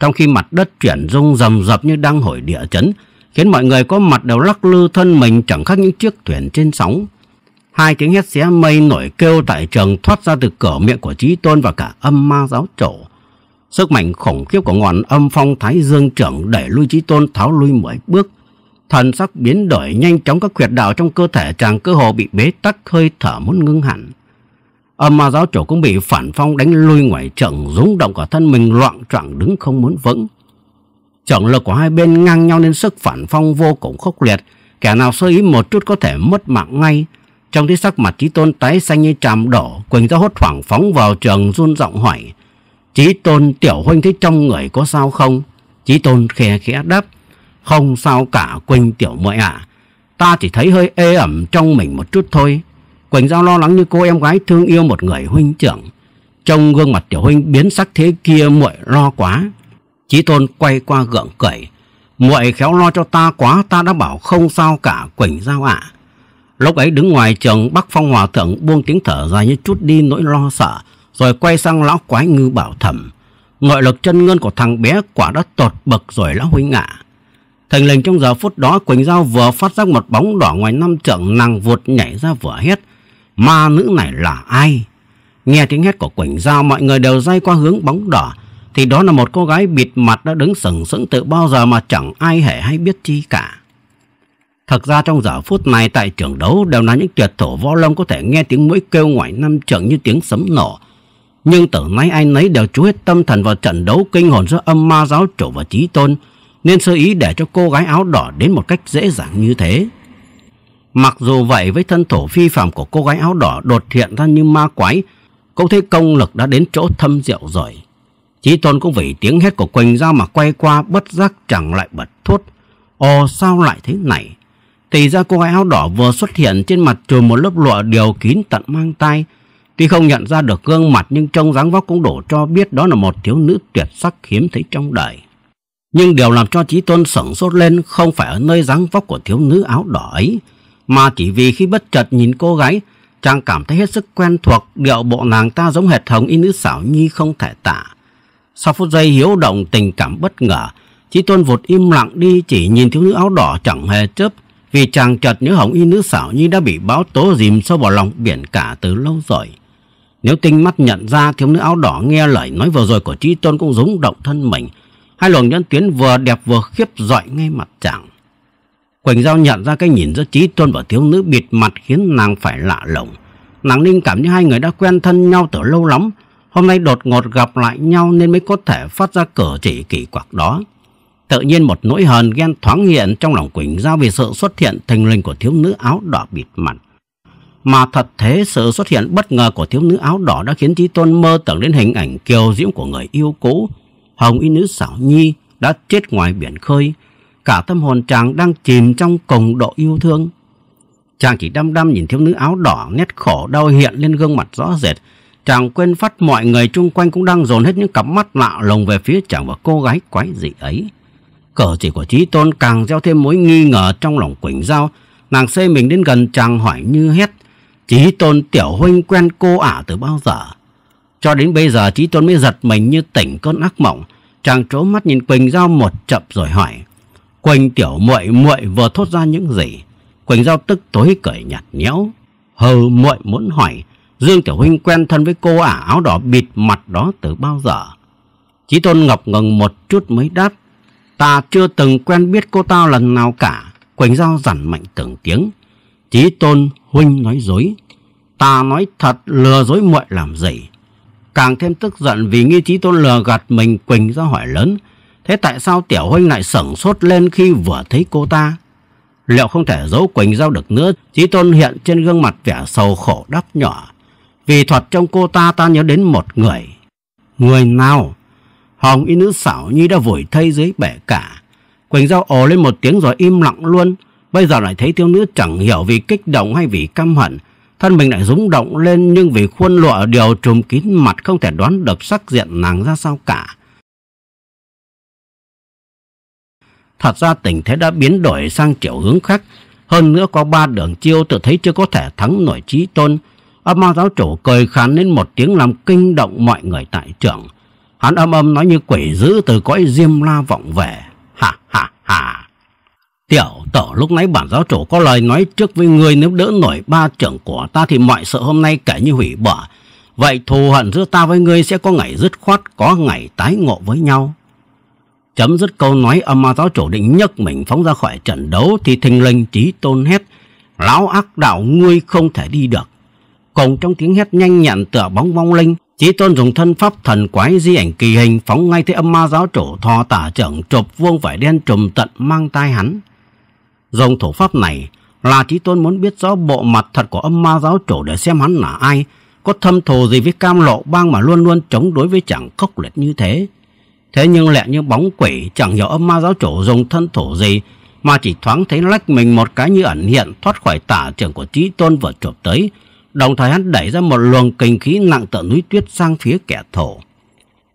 Trong khi mặt đất chuyển rung rầm rập như đang hồi địa chấn, khiến mọi người có mặt đều lắc lư thân mình chẳng khác những chiếc thuyền trên sóng. Hai tiếng hét xé mây nổi kêu tại trường thoát ra từ cửa miệng của Chí Tôn và cả âm ma giáo trổ. Sức mạnh khủng khiếp của ngọn âm phong thái dương trưởng đẩy lui Chí Tôn tháo lui mười bước. Thần sắc biến đổi nhanh chóng các huyệt đạo trong cơ thể chàng cơ hồ bị bế tắc hơi thở muốn ngưng hẳn. Âm ma giáo chủ cũng bị phản phong đánh lui ngoài trận rúng động cả thân mình loạn choạng đứng không muốn vững. Trọng lực của hai bên ngang nhau nên sức phản phong vô cùng khốc liệt. Kẻ nào sơ ý một chút có thể mất mạng ngay. Trong thấy sắc mặt Chí Tôn tái xanh như tràm đỏ Quỳnh ra hốt hoảng phóng vào trường run giọng hỏi. Chí Tôn tiểu huynh thấy trong người có sao không? Chí Tôn khe khẽ đáp. Không sao cả Quỳnh tiểu muội ạ. À. Ta chỉ thấy hơi ê ẩm trong mình một chút thôi. Quỳnh Giao lo lắng như cô em gái thương yêu một người huynh trưởng. Trong gương mặt tiểu huynh biến sắc thế kia muội lo quá. Chí Tôn quay qua gượng cười. Muội khéo lo cho ta quá, ta đã bảo không sao cả, Quỳnh Giao ạ. Lúc ấy đứng ngoài trường Bắc Phong Hòa Thượng buông tiếng thở dài như chút đi nỗi lo sợ, rồi quay sang lão quái ngư bảo thầm. Nội lực chân ngân của thằng bé quả đã tột bậc rồi lão huynh ạ. Thành lình trong giờ phút đó Quỳnh Giao vừa phát giác một bóng đỏ ngoài năm trượng nàng vụt nhảy ra vừa hết. Ma nữ này là ai? Nghe tiếng hét của Quỳnh Giao mọi người đều dây qua hướng bóng đỏ thì đó là một cô gái bịt mặt đã đứng sừng sững từ bao giờ mà chẳng ai hề hay biết chi cả. Thật ra trong giờ phút này tại trường đấu đều là những tuyệt thủ võ lông có thể nghe tiếng mũi kêu ngoài năm trường như tiếng sấm nổ. Nhưng từ nay ai nấy đều chú hết tâm thần vào trận đấu kinh hồn giữa âm ma giáo chủ và trí tôn, nên sơ ý để cho cô gái áo đỏ đến một cách dễ dàng như thế. Mặc dù vậy với thân thủ phi phạm của cô gái áo đỏ đột hiện ra như ma quái, cũng thấy công lực đã đến chỗ thâm diệu rồi. Chí Tôn cũng vì tiếng hét của Quỳnh ra mà quay qua bất giác chẳng lại bật thốt. Ồ sao lại thế này? Thì ra cô gái áo đỏ vừa xuất hiện trên mặt trùm một lớp lụa điều kín tận mang tay. Tuy không nhận ra được gương mặt nhưng trông dáng vóc cũng đủ cho biết đó là một thiếu nữ tuyệt sắc hiếm thấy trong đời. Nhưng điều làm cho Chí Tôn sửng sốt lên không phải ở nơi dáng vóc của thiếu nữ áo đỏ ấy, mà chỉ vì khi bất chợt nhìn cô gái, chàng cảm thấy hết sức quen thuộc điệu bộ nàng ta giống hệt thống y nữ xảo nhi không thể tả. Sau phút giây hiếu động tình cảm bất ngờ, Chí Tôn vụt im lặng đi chỉ nhìn thiếu nữ áo đỏ chẳng hề chớp vì chàng chợt nhớ hồng y nữ xảo như đã bị báo tố dìm sâu vào lòng biển cả từ lâu rồi. Nếu tinh mắt nhận ra thiếu nữ áo đỏ nghe lời nói vừa rồi của Chí Tôn cũng rúng động thân mình. Hai luồng nhân tuyến vừa đẹp vừa khiếp dọi ngay mặt chàng. Quỳnh Giao nhận ra cái nhìn giữa Chí Tôn và thiếu nữ bịt mặt khiến nàng phải lạ lùng. Nàng Ninh cảm như hai người đã quen thân nhau từ lâu lắm Hôm nay đột ngột gặp lại nhau nên mới có thể phát ra cử chỉ kỳ quặc đó. Tự nhiên một nỗi hờn ghen thoáng hiện trong lòng Quỳnh Giao vì sự xuất hiện thình linh của thiếu nữ áo đỏ bịt mặt. Mà thật thế sự xuất hiện bất ngờ của thiếu nữ áo đỏ đã khiến Chí Tôn mơ tưởng đến hình ảnh kiều diễm của người yêu cũ. Hồng y nữ xảo nhi đã chết ngoài biển khơi. Cả tâm hồn chàng đang chìm trong cùng độ yêu thương. Chàng chỉ đăm đăm nhìn thiếu nữ áo đỏ nét khổ đau hiện lên gương mặt rõ rệt Chàng quên phát mọi người chung quanh cũng đang dồn hết những cặp mắt lạ lùng về phía chàng và cô gái quái dị ấy. Cờ chỉ của chí Tôn càng gieo thêm mối nghi ngờ trong lòng Quỳnh Giao. Nàng xê mình đến gần chàng hỏi như hét. chí Tôn tiểu huynh quen cô ả từ bao giờ? Cho đến bây giờ chí Tôn mới giật mình như tỉnh cơn ác mộng. Chàng trố mắt nhìn Quỳnh Giao một chậm rồi hỏi. Quỳnh tiểu muội muội vừa thốt ra những gì? Quỳnh Giao tức tối cởi nhạt nhẽo. Hừ muội muốn hỏi Dương Tiểu Huynh quen thân với cô ả áo đỏ bịt mặt đó từ bao giờ. Chí Tôn Ngọc ngừng một chút mới đáp. Ta chưa từng quen biết cô ta lần nào cả. Quỳnh Giao giản mạnh từng tiếng. Chí Tôn Huynh nói dối. Ta nói thật lừa dối muội làm gì. Càng thêm tức giận vì nghi Chí Tôn lừa gạt mình Quỳnh Giao hỏi lớn. Thế tại sao Tiểu Huynh lại sửng sốt lên khi vừa thấy cô ta? Liệu không thể giấu Quỳnh Giao được nữa? Chí Tôn hiện trên gương mặt vẻ sầu khổ đắp nhỏ vì thuật trong cô ta ta nhớ đến một người. Người nào? Hồng y nữ xảo nhi đã vùi thây dưới bể cả. Quỳnh Giao ồ lên một tiếng rồi im lặng luôn. Bây giờ lại thấy thiếu nữ chẳng hiểu vì kích động hay vì căm hận. Thân mình lại rúng động lên nhưng vì khuôn lụa đều trùm kín mặt không thể đoán được sắc diện nàng ra sao cả. Thật ra tình thế đã biến đổi sang chiều hướng khác. Hơn nữa có ba đường chiêu tự thấy chưa có thể thắng nổi trí tôn. Âm ma giáo chủ cười khán đến một tiếng làm kinh động mọi người tại trường. Hắn âm âm nói như quỷ dữ từ cõi diêm la vọng về. Ha ha ha. Tiểu tổ lúc nãy bản giáo chủ có lời nói trước với ngươi nếu đỡ nổi ba trưởng của ta thì mọi sự hôm nay kể như hủy bỏ. Vậy thù hận giữa ta với ngươi sẽ có ngày dứt khoát, có ngày tái ngộ với nhau. Chấm dứt câu nói âm ma giáo chủ định nhấc mình phóng ra khỏi trận đấu thì thình linh trí tôn hét. Lão ác đạo ngươi không thể đi được cùng trong tiếng hét nhanh nhẹn tựa bóng vong linh Chí tôn dùng thân pháp thần quái di ảnh kỳ hình phóng ngay tới âm ma giáo chủ thò tả trưởng chụp vuông vải đen trùm tận mang tai hắn. Dùng thủ pháp này là chí tôn muốn biết rõ bộ mặt thật của âm ma giáo chủ để xem hắn là ai, có thâm thù gì với cam lộ bang mà luôn luôn chống đối với chẳng khốc liệt như thế. Thế nhưng lẹ như bóng quỷ chẳng hiểu âm ma giáo chủ dùng thân thủ gì mà chỉ thoáng thấy lách mình một cái như ẩn hiện thoát khỏi tả trưởng của chí tôn vừa chụp tới Đồng thời hắn đẩy ra một luồng kinh khí nặng tựa núi tuyết sang phía kẻ thổ.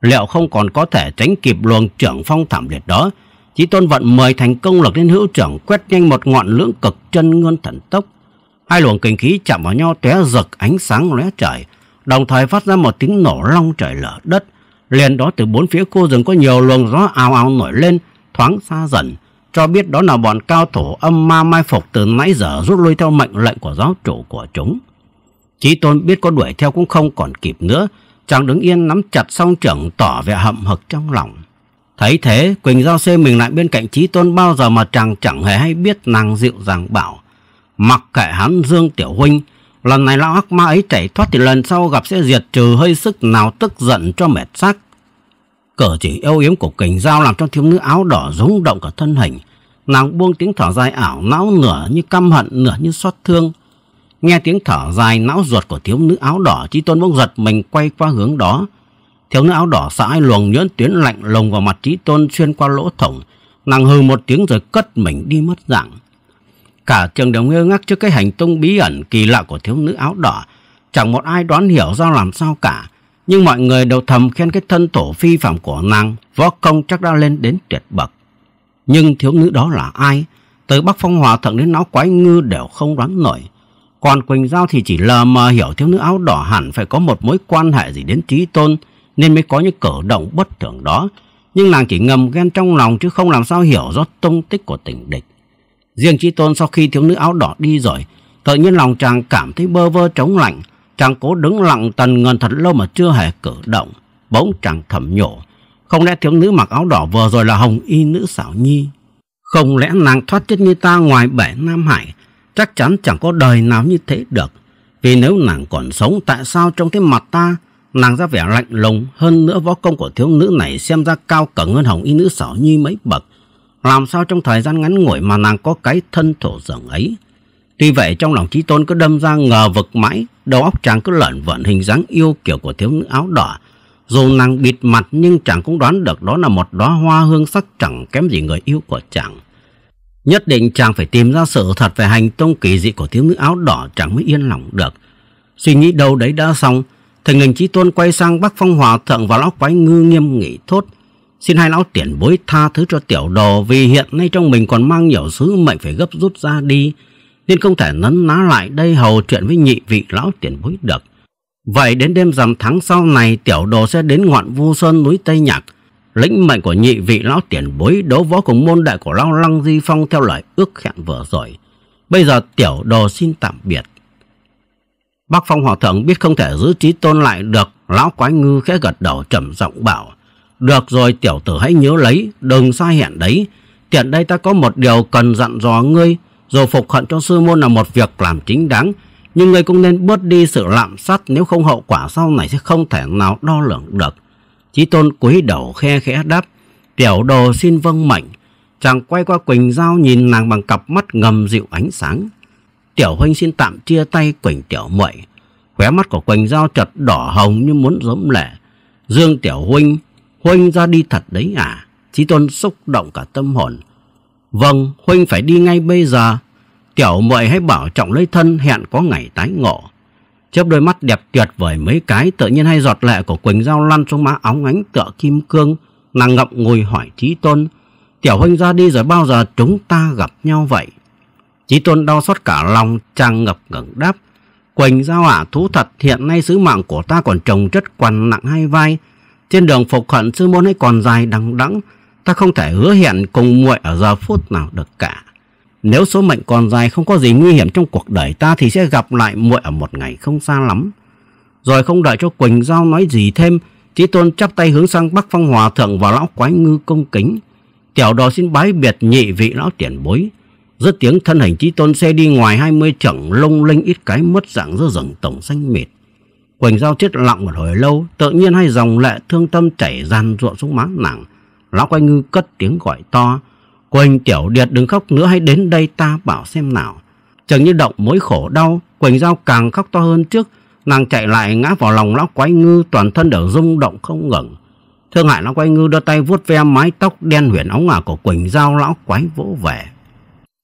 Liệu không còn có thể tránh kịp luồng trưởng phong thảm liệt đó, chỉ Tôn vận mời thành công lực lên hữu trưởng quét nhanh một ngọn lưỡng cực chân ngân thần tốc. Hai luồng kinh khí chạm vào nhau tóe rực ánh sáng lóe trời, đồng thời phát ra một tiếng nổ long trời lở đất. Liền đó từ bốn phía khu rừng có nhiều luồng gió ào ào nổi lên, thoáng xa dần, cho biết đó là bọn cao thủ âm ma mai phục từ nãy giờ rút lui theo mệnh lệnh của giáo chủ của chúng. Chí Tôn biết có đuổi theo cũng không còn kịp nữa, chàng đứng yên nắm chặt song trưởng tỏ vẻ hậm hực trong lòng. Thấy thế, Quỳnh Giao Xê mình lại bên cạnh Chí Tôn bao giờ mà chàng chẳng hề hay biết nàng dịu dàng bảo. Mặc kệ hắn Dương Tiểu Huynh, lần này lão ác ma ấy chạy thoát thì lần sau gặp sẽ diệt trừ hơi sức nào tức giận cho mệt xác. Cở chỉ yêu yếm của Quỳnh Giao làm cho thiếu nữ áo đỏ rúng động cả thân hình. Nàng buông tiếng thở dài ảo não nửa như căm hận nửa như xót thương Nghe tiếng thở dài não ruột của thiếu nữ áo đỏ, Chí Tôn bỗng giật mình quay qua hướng đó. Thiếu nữ áo đỏ sải luồng nhuyễn tuyến lạnh lùng vào mặt Chí Tôn xuyên qua lỗ thủng, nàng hừ một tiếng rồi cất mình đi mất dạng. Cả trường đều ngơ ngác trước cái hành tung bí ẩn kỳ lạ của thiếu nữ áo đỏ, chẳng một ai đoán hiểu ra làm sao cả. Nhưng mọi người đều thầm khen cái thân tổ phi phạm của nàng, võ công chắc đã lên đến tuyệt bậc. Nhưng thiếu nữ đó là ai? Từ Bắc Phong Hòa thượng đến não quái ngư đều không đoán nổi. Còn Quỳnh Giao thì chỉ lờ mờ hiểu thiếu nữ áo đỏ hẳn phải có một mối quan hệ gì đến trí tôn nên mới có những cử động bất thường đó. Nhưng nàng chỉ ngầm ghen trong lòng chứ không làm sao hiểu do tung tích của tình địch. Riêng trí tôn sau khi thiếu nữ áo đỏ đi rồi, tự nhiên lòng chàng cảm thấy bơ vơ trống lạnh. Chàng cố đứng lặng tần ngần thật lâu mà chưa hề cử động. Bỗng chàng thầm nhổ. Không lẽ thiếu nữ mặc áo đỏ vừa rồi là hồng y nữ xảo nhi? Không lẽ nàng thoát chết như ta ngoài bể Nam Hải Chắc chắn chẳng có đời nào như thế được. Vì nếu nàng còn sống tại sao trong cái mặt ta nàng ra vẻ lạnh lùng hơn nữa võ công của thiếu nữ này xem ra cao cẩn hơn hồng y nữ sở như mấy bậc. Làm sao trong thời gian ngắn ngủi mà nàng có cái thân thổ dường ấy. Tuy vậy trong lòng trí tôn cứ đâm ra ngờ vực mãi, đầu óc chàng cứ lẩn vẩn hình dáng yêu kiểu của thiếu nữ áo đỏ. Dù nàng bịt mặt nhưng chàng cũng đoán được đó là một đóa hoa hương sắc chẳng kém gì người yêu của chàng. Nhất định chàng phải tìm ra sự thật về hành tông kỳ dị của thiếu nữ áo đỏ chẳng mới yên lòng được. Suy nghĩ đâu đấy đã xong, thành linh trí tôn quay sang bắc phong hòa thượng và lão quái ngư nghiêm nghị thốt. Xin hai lão tiền bối tha thứ cho tiểu đồ vì hiện nay trong mình còn mang nhiều sứ mệnh phải gấp rút ra đi. Nên không thể nấn ná lại đây hầu chuyện với nhị vị lão tiền bối được. Vậy đến đêm rằm tháng sau này tiểu đồ sẽ đến ngọn vu sơn núi Tây Nhạc lĩnh mệnh của nhị vị lão tiền bối đấu võ cùng môn đại của lão lăng di phong theo lời ước hẹn vừa rồi bây giờ tiểu đồ xin tạm biệt bắc phong hòa thượng biết không thể giữ trí tôn lại được lão quái ngư khẽ gật đầu trầm giọng bảo được rồi tiểu tử hãy nhớ lấy đừng sai hẹn đấy tiện đây ta có một điều cần dặn dò ngươi dù phục hận cho sư môn là một việc làm chính đáng nhưng ngươi cũng nên bớt đi sự lạm sát nếu không hậu quả sau này sẽ không thể nào đo lường được Chí Tôn cúi đầu khe khẽ đáp, tiểu đồ xin vâng mệnh. Chàng quay qua Quỳnh Giao nhìn nàng bằng cặp mắt ngầm dịu ánh sáng. Tiểu huynh xin tạm chia tay Quỳnh Tiểu Muội. Khóe mắt của Quỳnh Giao chợt đỏ hồng như muốn giống lệ. Dương Tiểu Huynh, Huynh ra đi thật đấy à? Chí Tôn xúc động cả tâm hồn. Vâng, Huynh phải đi ngay bây giờ. Tiểu muội hãy bảo trọng lấy thân hẹn có ngày tái ngộ. Chớp đôi mắt đẹp tuyệt vời mấy cái tự nhiên hay giọt lệ của Quỳnh Giao lăn xuống má óng ánh tựa kim cương. Nàng ngậm ngồi hỏi chí Tôn. Tiểu huynh ra đi rồi bao giờ chúng ta gặp nhau vậy? Chí Tôn đau xót cả lòng chàng ngập ngẩng đáp. Quỳnh Giao ả thú thật hiện nay sứ mạng của ta còn trồng chất quằn nặng hai vai. Trên đường phục hận sư môn ấy còn dài đằng đẵng Ta không thể hứa hẹn cùng muội ở giờ phút nào được cả. Nếu số mệnh còn dài không có gì nguy hiểm trong cuộc đời ta thì sẽ gặp lại muội ở một ngày không xa lắm. Rồi không đợi cho Quỳnh Giao nói gì thêm, Chí Tôn chắp tay hướng sang Bắc Phong Hòa Thượng và Lão Quái Ngư công kính. Tiểu đồ xin bái biệt nhị vị Lão Tiền Bối. Rất tiếng thân hình Chí Tôn xe đi ngoài 20 trượng lung linh ít cái mất dạng giữa rừng tổng xanh mịt. Quỳnh Giao chết lặng một hồi lâu, tự nhiên hai dòng lệ thương tâm chảy ràn ruộng xuống má nặng Lão Quái Ngư cất tiếng gọi to, Quỳnh tiểu điệt đừng khóc nữa hãy đến đây ta bảo xem nào. Chẳng như động mối khổ đau, Quỳnh Giao càng khóc to hơn trước. Nàng chạy lại ngã vào lòng lão quái ngư toàn thân đều rung động không ngừng. Thương hại lão quái ngư đưa tay vuốt ve mái tóc đen huyền óng ả của Quỳnh Giao lão quái vỗ về.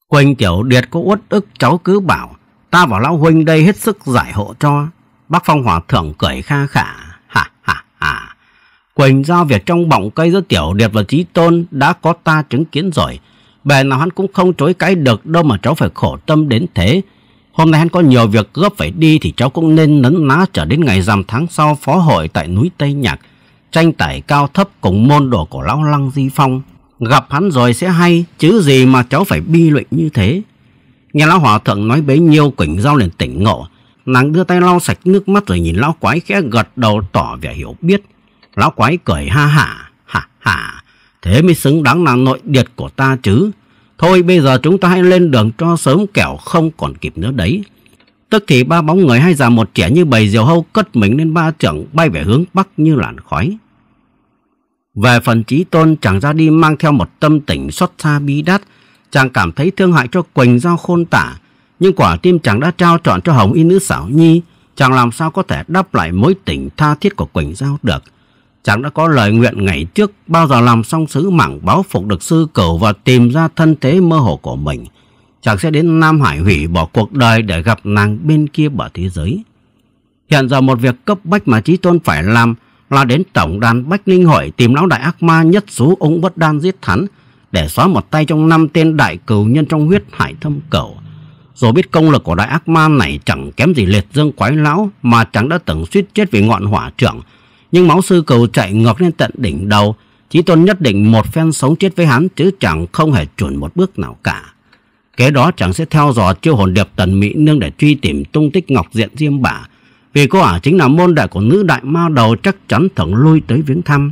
Quỳnh tiểu điệt có uất ức cháu cứ bảo ta và lão huynh đây hết sức giải hộ cho. Bác Phong Hòa Thượng cười kha khả. Quỳnh giao việc trong bọng cây giữa Tiểu Điệp và trí Tôn đã có ta chứng kiến rồi. Bè nào hắn cũng không chối cãi được đâu mà cháu phải khổ tâm đến thế. Hôm nay hắn có nhiều việc gấp phải đi thì cháu cũng nên nấn ná trở đến ngày rằm tháng sau phó hội tại núi Tây Nhạc. Tranh tải cao thấp cùng môn đồ của lão Lăng Di Phong. Gặp hắn rồi sẽ hay, chứ gì mà cháu phải bi lụy như thế. Nghe lão hòa thượng nói bấy nhiêu Quỳnh Giao liền tỉnh ngộ. Nàng đưa tay lau sạch nước mắt rồi nhìn lão quái khẽ gật đầu tỏ vẻ hiểu biết. Lão quái cười ha hả, hả hả, thế mới xứng đáng là nội điệt của ta chứ. Thôi bây giờ chúng ta hãy lên đường cho sớm kẻo không còn kịp nữa đấy. Tức thì ba bóng người hai già một trẻ như bầy diều hâu cất mình lên ba trưởng bay về hướng bắc như làn khói. Về phần trí tôn chàng ra đi mang theo một tâm tình xót xa bi đát, chàng cảm thấy thương hại cho Quỳnh Giao khôn tả. Nhưng quả tim chàng đã trao trọn cho Hồng Y Nữ Sảo Nhi, chàng làm sao có thể đáp lại mối tình tha thiết của Quỳnh Giao được chàng đã có lời nguyện ngày trước bao giờ làm xong sứ mảng báo phục được sư cửu và tìm ra thân thế mơ hồ của mình. Chàng sẽ đến Nam Hải hủy bỏ cuộc đời để gặp nàng bên kia bờ thế giới. Hiện giờ một việc cấp bách mà Chí Tôn phải làm là đến tổng đàn Bách Linh Hội tìm lão đại ác ma nhất số ông bất đan giết hắn để xóa một tay trong năm tên đại cừu nhân trong huyết hải thâm cầu. Rồi biết công lực của đại ác ma này chẳng kém gì liệt dương quái lão mà chẳng đã từng suýt chết vì ngọn hỏa trưởng nhưng máu sư cầu chạy ngược lên tận đỉnh đầu Chí tôn nhất định một phen sống chết với hắn Chứ chẳng không hề chuẩn một bước nào cả Kế đó chẳng sẽ theo dõi chiêu hồn điệp tần mỹ nương Để truy tìm tung tích ngọc diện diêm bả Vì cô ả chính là môn đại của nữ đại ma đầu Chắc chắn thường lui tới viếng thăm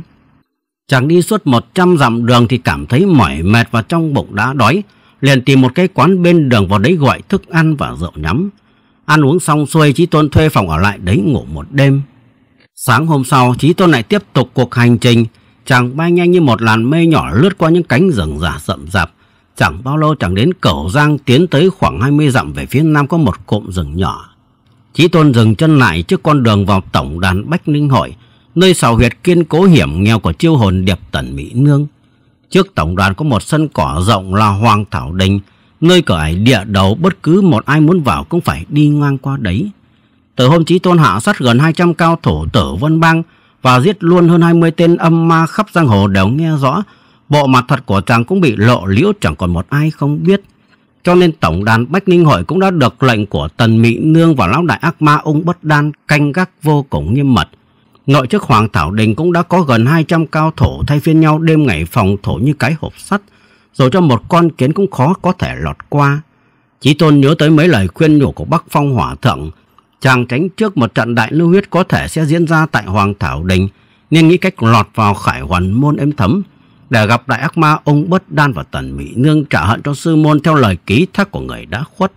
Chàng đi suốt 100 dặm đường thì cảm thấy mỏi mệt và trong bụng đã đói. Liền tìm một cái quán bên đường vào đấy gọi thức ăn và rượu nhắm. Ăn uống xong xuôi Chí Tôn thuê phòng ở lại đấy ngủ một đêm. Sáng hôm sau, Chí Tôn lại tiếp tục cuộc hành trình. Chàng bay nhanh như một làn mây nhỏ lướt qua những cánh rừng già rậm rạp. Chẳng bao lâu chẳng đến cẩu giang tiến tới khoảng 20 dặm về phía nam có một cụm rừng nhỏ. Chí Tôn dừng chân lại trước con đường vào tổng đàn Bách Ninh Hội, nơi sào huyệt kiên cố hiểm nghèo của chiêu hồn điệp tần Mỹ Nương. Trước tổng đoàn có một sân cỏ rộng là Hoàng Thảo Đình, nơi cởi địa đầu bất cứ một ai muốn vào cũng phải đi ngang qua đấy. Từ hôm Chí Tôn hạ sát gần 200 cao thủ tử vân bang và giết luôn hơn 20 tên âm ma khắp giang hồ đều nghe rõ, bộ mặt thật của chàng cũng bị lộ liễu chẳng còn một ai không biết. Cho nên tổng đàn Bách Ninh Hội cũng đã được lệnh của Tần Mỹ Nương và lão đại ác ma ung bất đan canh gác vô cùng nghiêm mật. Nội chức Hoàng Thảo Đình cũng đã có gần 200 cao thủ thay phiên nhau đêm ngày phòng thủ như cái hộp sắt, rồi cho một con kiến cũng khó có thể lọt qua. Chí Tôn nhớ tới mấy lời khuyên nhủ của Bắc Phong Hỏa Thượng, Chàng tránh trước một trận đại lưu huyết có thể sẽ diễn ra tại Hoàng Thảo Đình, nên nghĩ cách lọt vào khải hoàn môn êm thấm. Để gặp đại ác ma, ông Bất Đan và Tần Mỹ Nương trả hận cho sư môn theo lời ký thác của người đã khuất.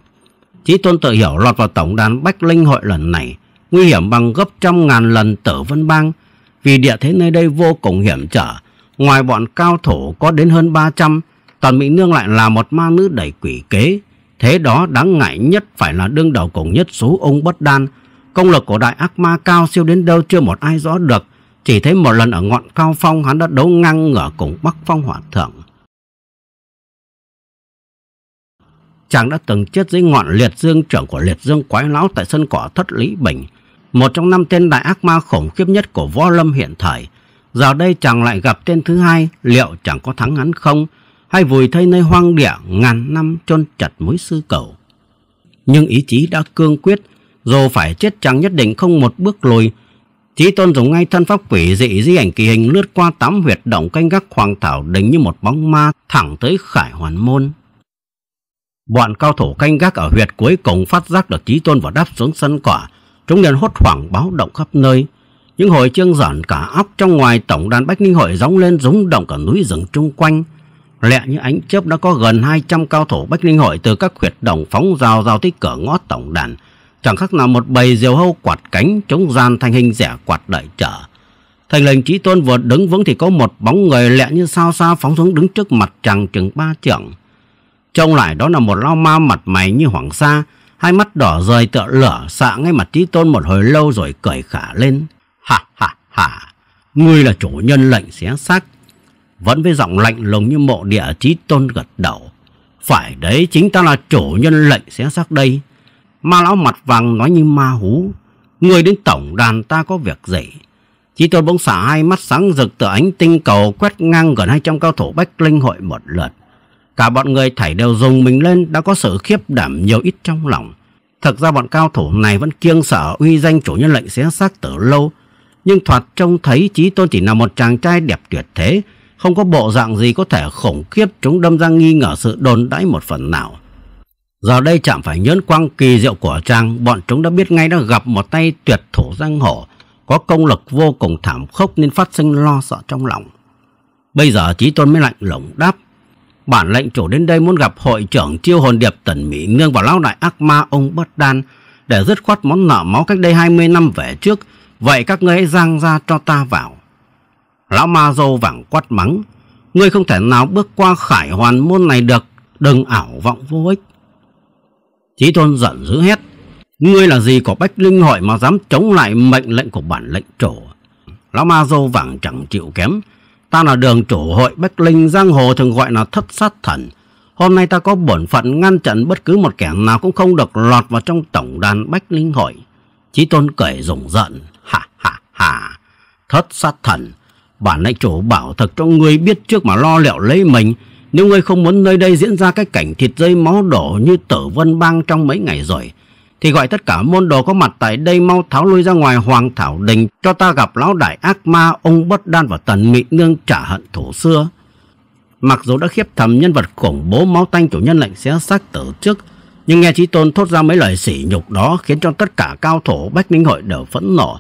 Chí Tôn tự hiểu lọt vào tổng đàn Bách Linh hội lần này, nguy hiểm bằng gấp trăm ngàn lần tử vân bang, vì địa thế nơi đây vô cùng hiểm trở. Ngoài bọn cao thủ có đến hơn 300, Tần Mỹ Nương lại là một ma nữ đầy quỷ kế, Thế đó đáng ngại nhất phải là đương đầu cùng nhất số ông bất đan. Công lực của đại ác ma cao siêu đến đâu chưa một ai rõ được. Chỉ thấy một lần ở ngọn cao phong hắn đã đấu ngang ngửa cùng bắc phong hỏa thượng. Chàng đã từng chết dưới ngọn liệt dương trưởng của liệt dương quái lão tại sân cỏ thất Lý Bình. Một trong năm tên đại ác ma khủng khiếp nhất của võ lâm hiện thời. Giờ đây chàng lại gặp tên thứ hai, liệu chàng có thắng hắn không? hay vùi thay nơi hoang địa ngàn năm chôn chặt mối sư cầu. Nhưng ý chí đã cương quyết, dù phải chết chẳng nhất định không một bước lùi. Chí tôn dùng ngay thân pháp quỷ dị di ảnh kỳ hình lướt qua tám huyệt động canh gác hoàng thảo đình như một bóng ma thẳng tới khải hoàn môn. Bọn cao thủ canh gác ở huyệt cuối cùng phát giác được Chí Tôn và đáp xuống sân cỏ. Chúng liền hốt hoảng báo động khắp nơi. Những hồi chương giản cả óc trong ngoài tổng đàn Bách Ninh Hội gióng lên rúng động cả núi rừng chung quanh lẹ như ánh chớp đã có gần 200 cao thủ Bách Linh Hội từ các huyệt đồng phóng rào rào tới cửa ngõ tổng đàn. Chẳng khác nào một bầy diều hâu quạt cánh chống gian thành hình rẻ quạt đợi trở. Thành lệnh trí tôn vừa đứng vững thì có một bóng người lẹ như sao xa phóng xuống đứng trước mặt chàng chừng ba trưởng. Trông lại đó là một lao ma mặt mày như hoàng sa, hai mắt đỏ rời tựa lửa xạ ngay mặt trí tôn một hồi lâu rồi cười khả lên. Ha ha ha, ngươi là chủ nhân lệnh xé xác vẫn với giọng lạnh lùng như mộ địa chí tôn gật đầu. Phải đấy, chính ta là chủ nhân lệnh xé xác đây. Ma lão mặt vàng nói như ma hú. Người đến tổng đàn ta có việc gì? Chí tôn bỗng xả hai mắt sáng rực từ ánh tinh cầu quét ngang gần hai 200 cao thủ bách linh hội một lượt. Cả bọn người thảy đều dùng mình lên đã có sự khiếp đảm nhiều ít trong lòng. Thật ra bọn cao thủ này vẫn kiêng sợ uy danh chủ nhân lệnh xé xác từ lâu. Nhưng thoạt trông thấy Chí Tôn chỉ là một chàng trai đẹp tuyệt thế, không có bộ dạng gì có thể khủng khiếp chúng đâm ra nghi ngờ sự đồn đãi một phần nào. Giờ đây chẳng phải nhớn quang kỳ diệu của Trang, bọn chúng đã biết ngay đã gặp một tay tuyệt thủ giang hổ có công lực vô cùng thảm khốc nên phát sinh lo sợ trong lòng. Bây giờ Chí Tôn mới lạnh lùng đáp, bản lệnh chủ đến đây muốn gặp hội trưởng chiêu hồn điệp tần Mỹ Ngương và lão đại ác ma ông Bất Đan để dứt khoát món nợ máu cách đây 20 năm về trước, vậy các ngươi hãy giang ra cho ta vào lão ma dâu vàng quát mắng. Ngươi không thể nào bước qua khải hoàn môn này được, đừng ảo vọng vô ích. Chí tôn giận dữ hết. Ngươi là gì của Bách Linh Hội mà dám chống lại mệnh lệnh của bản lệnh trổ? Lão ma dâu vàng chẳng chịu kém. Ta là đường chủ hội Bách Linh Giang Hồ thường gọi là thất sát thần. Hôm nay ta có bổn phận ngăn chặn bất cứ một kẻ nào cũng không được lọt vào trong tổng đàn Bách Linh Hội. Chí tôn cười rùng rợn. Hà hà hà. Thất sát thần. Bản lãnh chủ bảo thật cho ngươi biết trước mà lo liệu lấy mình Nếu ngươi không muốn nơi đây diễn ra cái cảnh thịt dây máu đổ như tử vân bang trong mấy ngày rồi Thì gọi tất cả môn đồ có mặt tại đây mau tháo lui ra ngoài hoàng thảo đình Cho ta gặp lão đại ác ma ông bất đan và tần mị nương trả hận thủ xưa Mặc dù đã khiếp thầm nhân vật khủng bố máu tanh chủ nhân lệnh xé xác tử trước Nhưng nghe Chí Tôn thốt ra mấy lời sỉ nhục đó khiến cho tất cả cao thủ Bách Ninh Hội đều phẫn nộ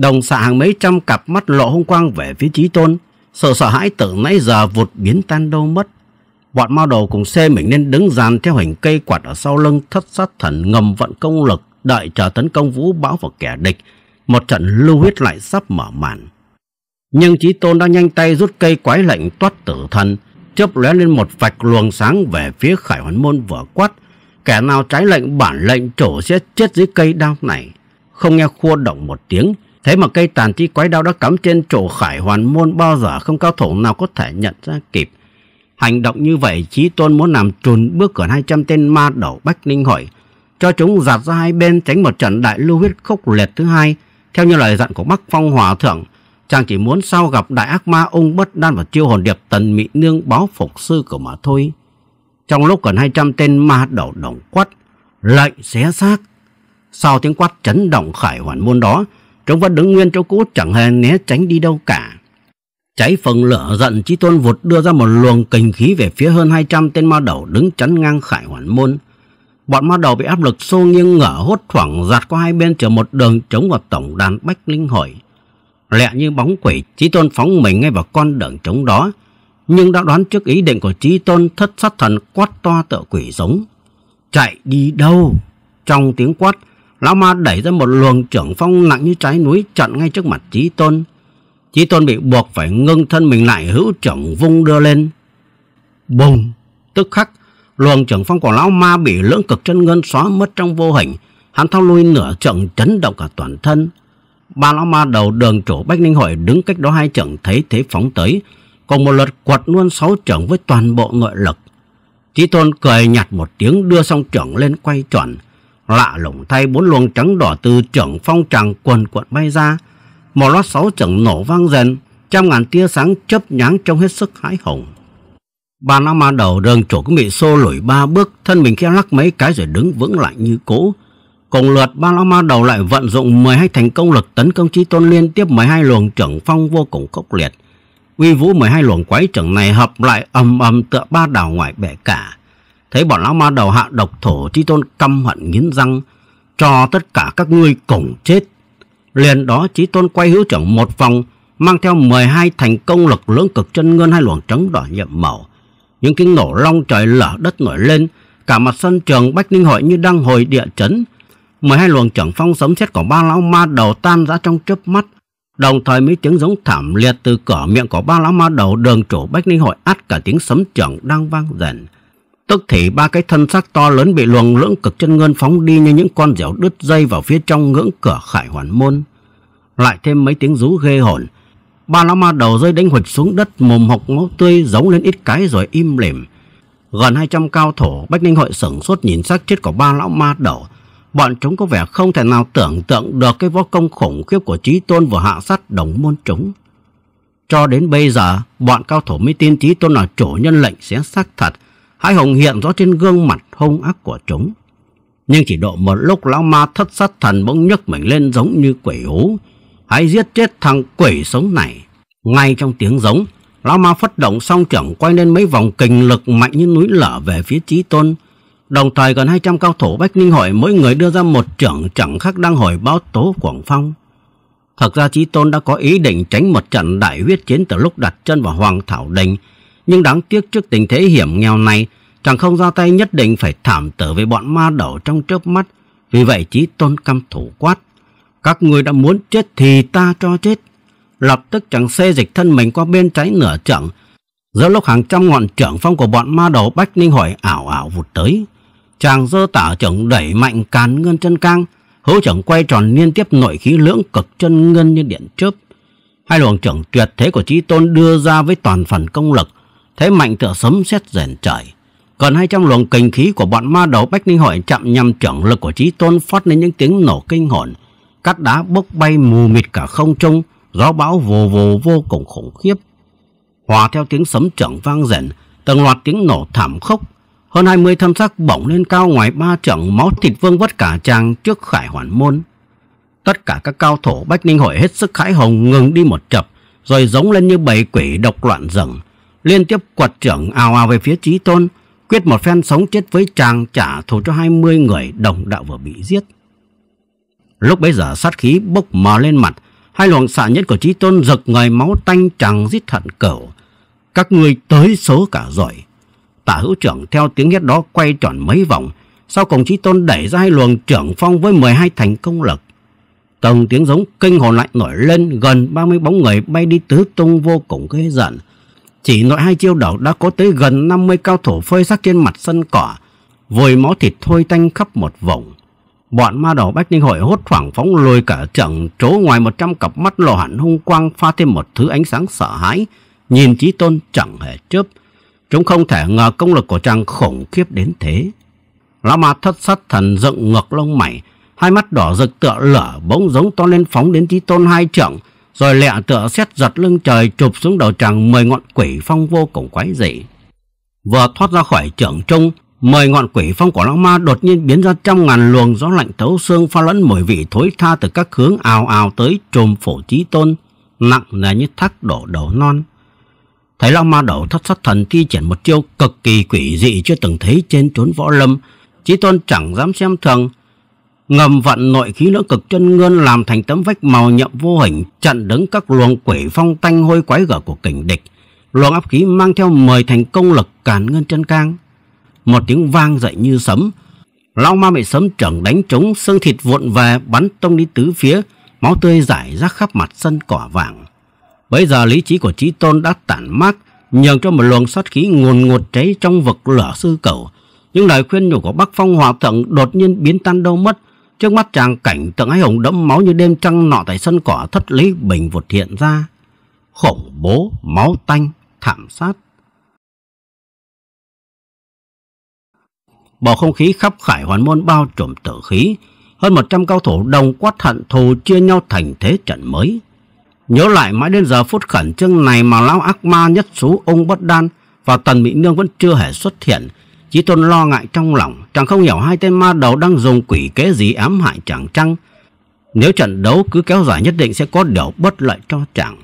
Đồng xạ hàng mấy trăm cặp mắt lộ hung quang về phía chí tôn. sợ sợ hãi tưởng nãy giờ vụt biến tan đâu mất. Bọn mao đầu cùng xe mình nên đứng dàn theo hình cây quạt ở sau lưng thất sát thần ngầm vận công lực đợi chờ tấn công vũ bão vào kẻ địch. Một trận lưu huyết lại sắp mở màn. Nhưng Chí Tôn đã nhanh tay rút cây quái lệnh toát tử thần, chớp lóe lên một vạch luồng sáng về phía Khải Hoàn Môn vừa quát. Kẻ nào trái lệnh bản lệnh trổ sẽ chết dưới cây đao này. Không nghe khua động một tiếng, Thế mà cây tàn chi quái đao đã cắm trên chỗ khải hoàn môn bao giờ không cao thủ nào có thể nhận ra kịp. Hành động như vậy Chí Tôn muốn làm trùn bước gần trăm tên ma đầu Bách Ninh Hội cho chúng giạt ra hai bên tránh một trận đại lưu huyết khốc liệt thứ hai. Theo như lời dặn của Bắc Phong Hòa Thượng, chàng chỉ muốn sau gặp đại ác ma ung bất đan và chiêu hồn điệp tần mị nương báo phục sư của mà thôi. Trong lúc gần trăm tên ma đầu đồng quát, lệnh xé xác. Sau tiếng quát chấn động khải hoàn môn đó, Chúng vẫn đứng nguyên chỗ cũ chẳng hề né tránh đi đâu cả. Cháy phần lửa giận Chí Tôn vụt đưa ra một luồng kình khí về phía hơn 200 tên ma đầu đứng chắn ngang khải hoàn môn. Bọn ma đầu bị áp lực xô nghiêng ngở hốt hoảng giạt qua hai bên trở một đường chống vào tổng đàn bách linh hội. Lẹ như bóng quỷ, Chí Tôn phóng mình ngay vào con đường chống đó, nhưng đã đoán trước ý định của Chí Tôn thất sát thần quát to tựa quỷ giống. Chạy đi đâu? Trong tiếng quát, Lão ma đẩy ra một luồng trưởng phong nặng như trái núi chặn ngay trước mặt Chí Tôn. Chí Tôn bị buộc phải ngưng thân mình lại hữu trưởng vung đưa lên. Bùng! Tức khắc, luồng trưởng phong của lão ma bị lưỡng cực chân ngân xóa mất trong vô hình. Hắn thao lui nửa trận chấn động cả toàn thân. Ba lão ma đầu đường chủ Bách Ninh Hội đứng cách đó hai trận thấy thế phóng tới. Còn một lượt quật luôn sáu trưởng với toàn bộ nội lực. Chí Tôn cười nhạt một tiếng đưa xong trưởng lên quay chuẩn lạ lùng thay bốn luồng trắng đỏ từ trưởng phong tràng quần quận bay ra. Một loạt sáu trưởng nổ vang dần, trăm ngàn tia sáng chớp nháng trong hết sức hãi hùng. Ba Nam Ma đầu đường chủ cũng bị xô lùi ba bước, thân mình khẽ lắc mấy cái rồi đứng vững lại như cũ. Cùng lượt ba lão ma đầu lại vận dụng 12 thành công lực tấn công chí tôn liên tiếp 12 luồng trưởng phong vô cùng khốc liệt. Uy vũ 12 luồng quái trưởng này hợp lại ầm ầm tựa ba đảo ngoài bể cả thấy bọn lão ma đầu hạ độc thổ chi tôn căm hận nghiến răng, cho tất cả các ngươi cùng chết. Liền đó chí tôn quay hữu trưởng một vòng, mang theo mười hai thành công lực lưỡng cực chân ngân hai luồng trắng đỏ nhiệm màu. Những tiếng nổ long trời lở đất nổi lên, cả mặt sân trường Bách Ninh Hội như đang hồi địa chấn. mười hai luồng trưởng phong sấm sét của ba lão ma đầu tan rã trong chớp mắt, đồng thời mấy tiếng giống thảm liệt từ cửa miệng của ba lão ma đầu đường chủ Bách Ninh Hội át cả tiếng sấm trưởng đang vang dần. Tức thì ba cái thân xác to lớn bị luồng lưỡng cực chân ngân phóng đi như những con dẻo đứt dây vào phía trong ngưỡng cửa khải hoàn môn. Lại thêm mấy tiếng rú ghê hồn. Ba lão ma đầu rơi đánh huịch xuống đất mồm hộc máu tươi giống lên ít cái rồi im lìm. Gần 200 cao thủ Bách Ninh hội sửng sốt nhìn xác chết của ba lão ma đầu. Bọn chúng có vẻ không thể nào tưởng tượng được cái võ công khủng khiếp của trí tôn vừa hạ sát đồng môn chúng. Cho đến bây giờ, bọn cao thủ mới tin trí tôn là chủ nhân lệnh sẽ xác thật Hai hồng hiện rõ trên gương mặt hung ác của chúng. Nhưng chỉ độ một lúc lão ma thất sát thần bỗng nhấc mình lên giống như quỷ hú. Hãy giết chết thằng quỷ sống này. Ngay trong tiếng giống, lão ma phát động song trưởng quay lên mấy vòng kình lực mạnh như núi lở về phía trí tôn. Đồng thời còn 200 cao thủ Bách Ninh Hội mỗi người đưa ra một trưởng chẳng khác đang hỏi báo tố Quảng Phong. Thật ra Chí Tôn đã có ý định tránh một trận đại huyết chiến từ lúc đặt chân vào Hoàng Thảo Đình nhưng đáng tiếc trước tình thế hiểm nghèo này, chàng không ra tay nhất định phải thảm tử với bọn ma đầu trong chớp mắt. Vì vậy chí tôn căm thủ quát, các người đã muốn chết thì ta cho chết. Lập tức chàng xê dịch thân mình qua bên trái nửa trượng, giữa lúc hàng trăm ngọn trưởng phong của bọn ma đầu Bách Ninh Hỏi ảo ảo vụt tới. Chàng dơ tả trưởng đẩy mạnh càn ngân chân cang, hữu trưởng quay tròn liên tiếp nội khí lưỡng cực chân ngân như điện chớp. Hai luồng trưởng tuyệt thế của Chí Tôn đưa ra với toàn phần công lực, thế mạnh tựa sấm xét rèn trời. Còn hai trong luồng kinh khí của bọn ma đầu Bách Ninh Hội chạm nhằm trưởng lực của trí tôn phát lên những tiếng nổ kinh hồn. Cắt đá bốc bay mù mịt cả không trung, gió bão vù vù vô cùng khủng khiếp. Hòa theo tiếng sấm trưởng vang rền, từng loạt tiếng nổ thảm khốc. Hơn hai mươi thân xác bỗng lên cao ngoài ba trưởng máu thịt vương vất cả chàng trước khải hoàn môn. Tất cả các cao thủ Bách Ninh Hội hết sức khái hồng ngừng đi một chập, rồi giống lên như bầy quỷ độc loạn rừng liên tiếp quật trưởng ào ào về phía Chí Tôn, quyết một phen sống chết với chàng trả thù cho 20 người đồng đạo vừa bị giết. Lúc bấy giờ sát khí bốc mờ lên mặt, hai luồng xạ nhất của Chí Tôn giật người máu tanh chàng giết thận cẩu. Các người tới số cả rồi. Tả hữu trưởng theo tiếng hét đó quay tròn mấy vòng, sau cùng Chí Tôn đẩy ra hai luồng trưởng phong với 12 thành công lực. tầng tiếng giống kinh hồn lại nổi lên, gần 30 bóng người bay đi tứ tung vô cùng ghê giận. Chỉ nội hai chiêu đầu đã có tới gần 50 cao thủ phơi xác trên mặt sân cỏ, vùi máu thịt thôi tanh khắp một vòng Bọn ma đầu Bách Ninh Hội hốt hoảng phóng lùi cả trận trố ngoài 100 cặp mắt lộ hẳn hung quang pha thêm một thứ ánh sáng sợ hãi, nhìn Chí Tôn chẳng hề chớp. Chúng không thể ngờ công lực của chàng khủng khiếp đến thế. Lão ma thất sát thần dựng ngược lông mày, hai mắt đỏ rực tựa lửa bỗng giống to lên phóng đến Chí Tôn hai trận rồi lẹ tựa xét giật lưng trời chụp xuống đầu chàng mười ngọn quỷ phong vô cùng quái dị. Vừa thoát ra khỏi trưởng trung, mười ngọn quỷ phong của lão ma đột nhiên biến ra trăm ngàn luồng gió lạnh thấu xương pha lẫn mùi vị thối tha từ các hướng ào ào tới trùm phổ trí tôn, nặng nề như thác đổ đầu non. Thấy lão ma đầu thất sát thần thi triển một chiêu cực kỳ quỷ dị chưa từng thấy trên trốn võ lâm, trí tôn chẳng dám xem thường, ngầm vận nội khí lưỡng cực chân ngươn làm thành tấm vách màu nhậm vô hình chặn đứng các luồng quỷ phong tanh hôi quái gở của kình địch luồng áp khí mang theo mười thành công lực cản ngân chân cang một tiếng vang dậy như sấm long ma bị sấm chưởng đánh trúng xương thịt vụn về bắn tông đi tứ phía máu tươi rải rác khắp mặt sân cỏ vàng bây giờ lý trí của trí tôn đã tản mát nhường cho một luồng sát khí ngùn ngụt cháy trong vực lửa sư cầu những lời khuyên nhủ của bắc phong hòa thượng đột nhiên biến tan đâu mất Trước mắt chàng cảnh tượng ái hùng đẫm máu như đêm trăng nọ tại sân cỏ thất lý bình vụt hiện ra. Khủng bố, máu tanh, thảm sát. Bầu không khí khắp khải hoàn môn bao trùm tử khí. Hơn 100 cao thủ đồng quát hận thù chia nhau thành thế trận mới. Nhớ lại mãi đến giờ phút khẩn trương này mà lão ác ma nhất số ông bất đan và tần mỹ nương vẫn chưa hề xuất hiện Chí Tôn lo ngại trong lòng, chàng không hiểu hai tên ma đầu đang dùng quỷ kế gì ám hại chàng trăng. Nếu trận đấu cứ kéo dài nhất định sẽ có điều bất lợi cho chàng.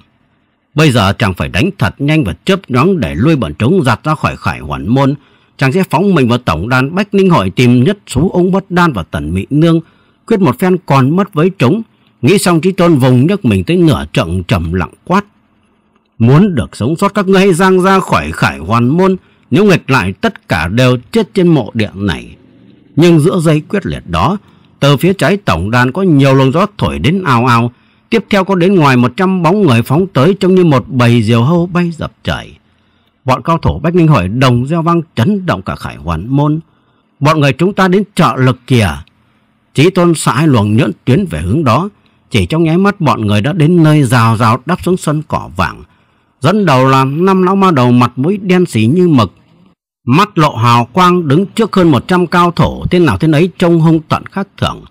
Bây giờ chàng phải đánh thật nhanh và chớp nhoáng để lui bọn chúng giặt ra khỏi khải hoàn môn. Chàng sẽ phóng mình vào tổng đàn Bách Ninh Hội tìm nhất số ông Bất Đan và Tần Mỹ Nương, quyết một phen còn mất với chúng. Nghĩ xong Chí Tôn vùng nhấc mình tới nửa trận trầm lặng quát. Muốn được sống sót các ngươi hãy giang ra khỏi khải hoàn môn, nếu nghịch lại tất cả đều chết trên mộ địa này. Nhưng giữa dây quyết liệt đó, từ phía trái tổng đàn có nhiều luồng gió thổi đến ao ao. Tiếp theo có đến ngoài 100 bóng người phóng tới trông như một bầy diều hâu bay dập trời. Bọn cao thủ Bách Ninh Hổi đồng gieo vang chấn động cả khải hoàn môn. Bọn người chúng ta đến trợ lực kìa. Chí tôn hai luồng nhẫn tuyến về hướng đó. Chỉ trong nháy mắt bọn người đã đến nơi rào rào đắp xuống sân cỏ vàng. Dẫn đầu là năm lão ma đầu mặt mũi đen xỉ như mực Mắt lộ hào quang đứng trước hơn 100 cao thủ Tên nào tên ấy trông hung tận khác thường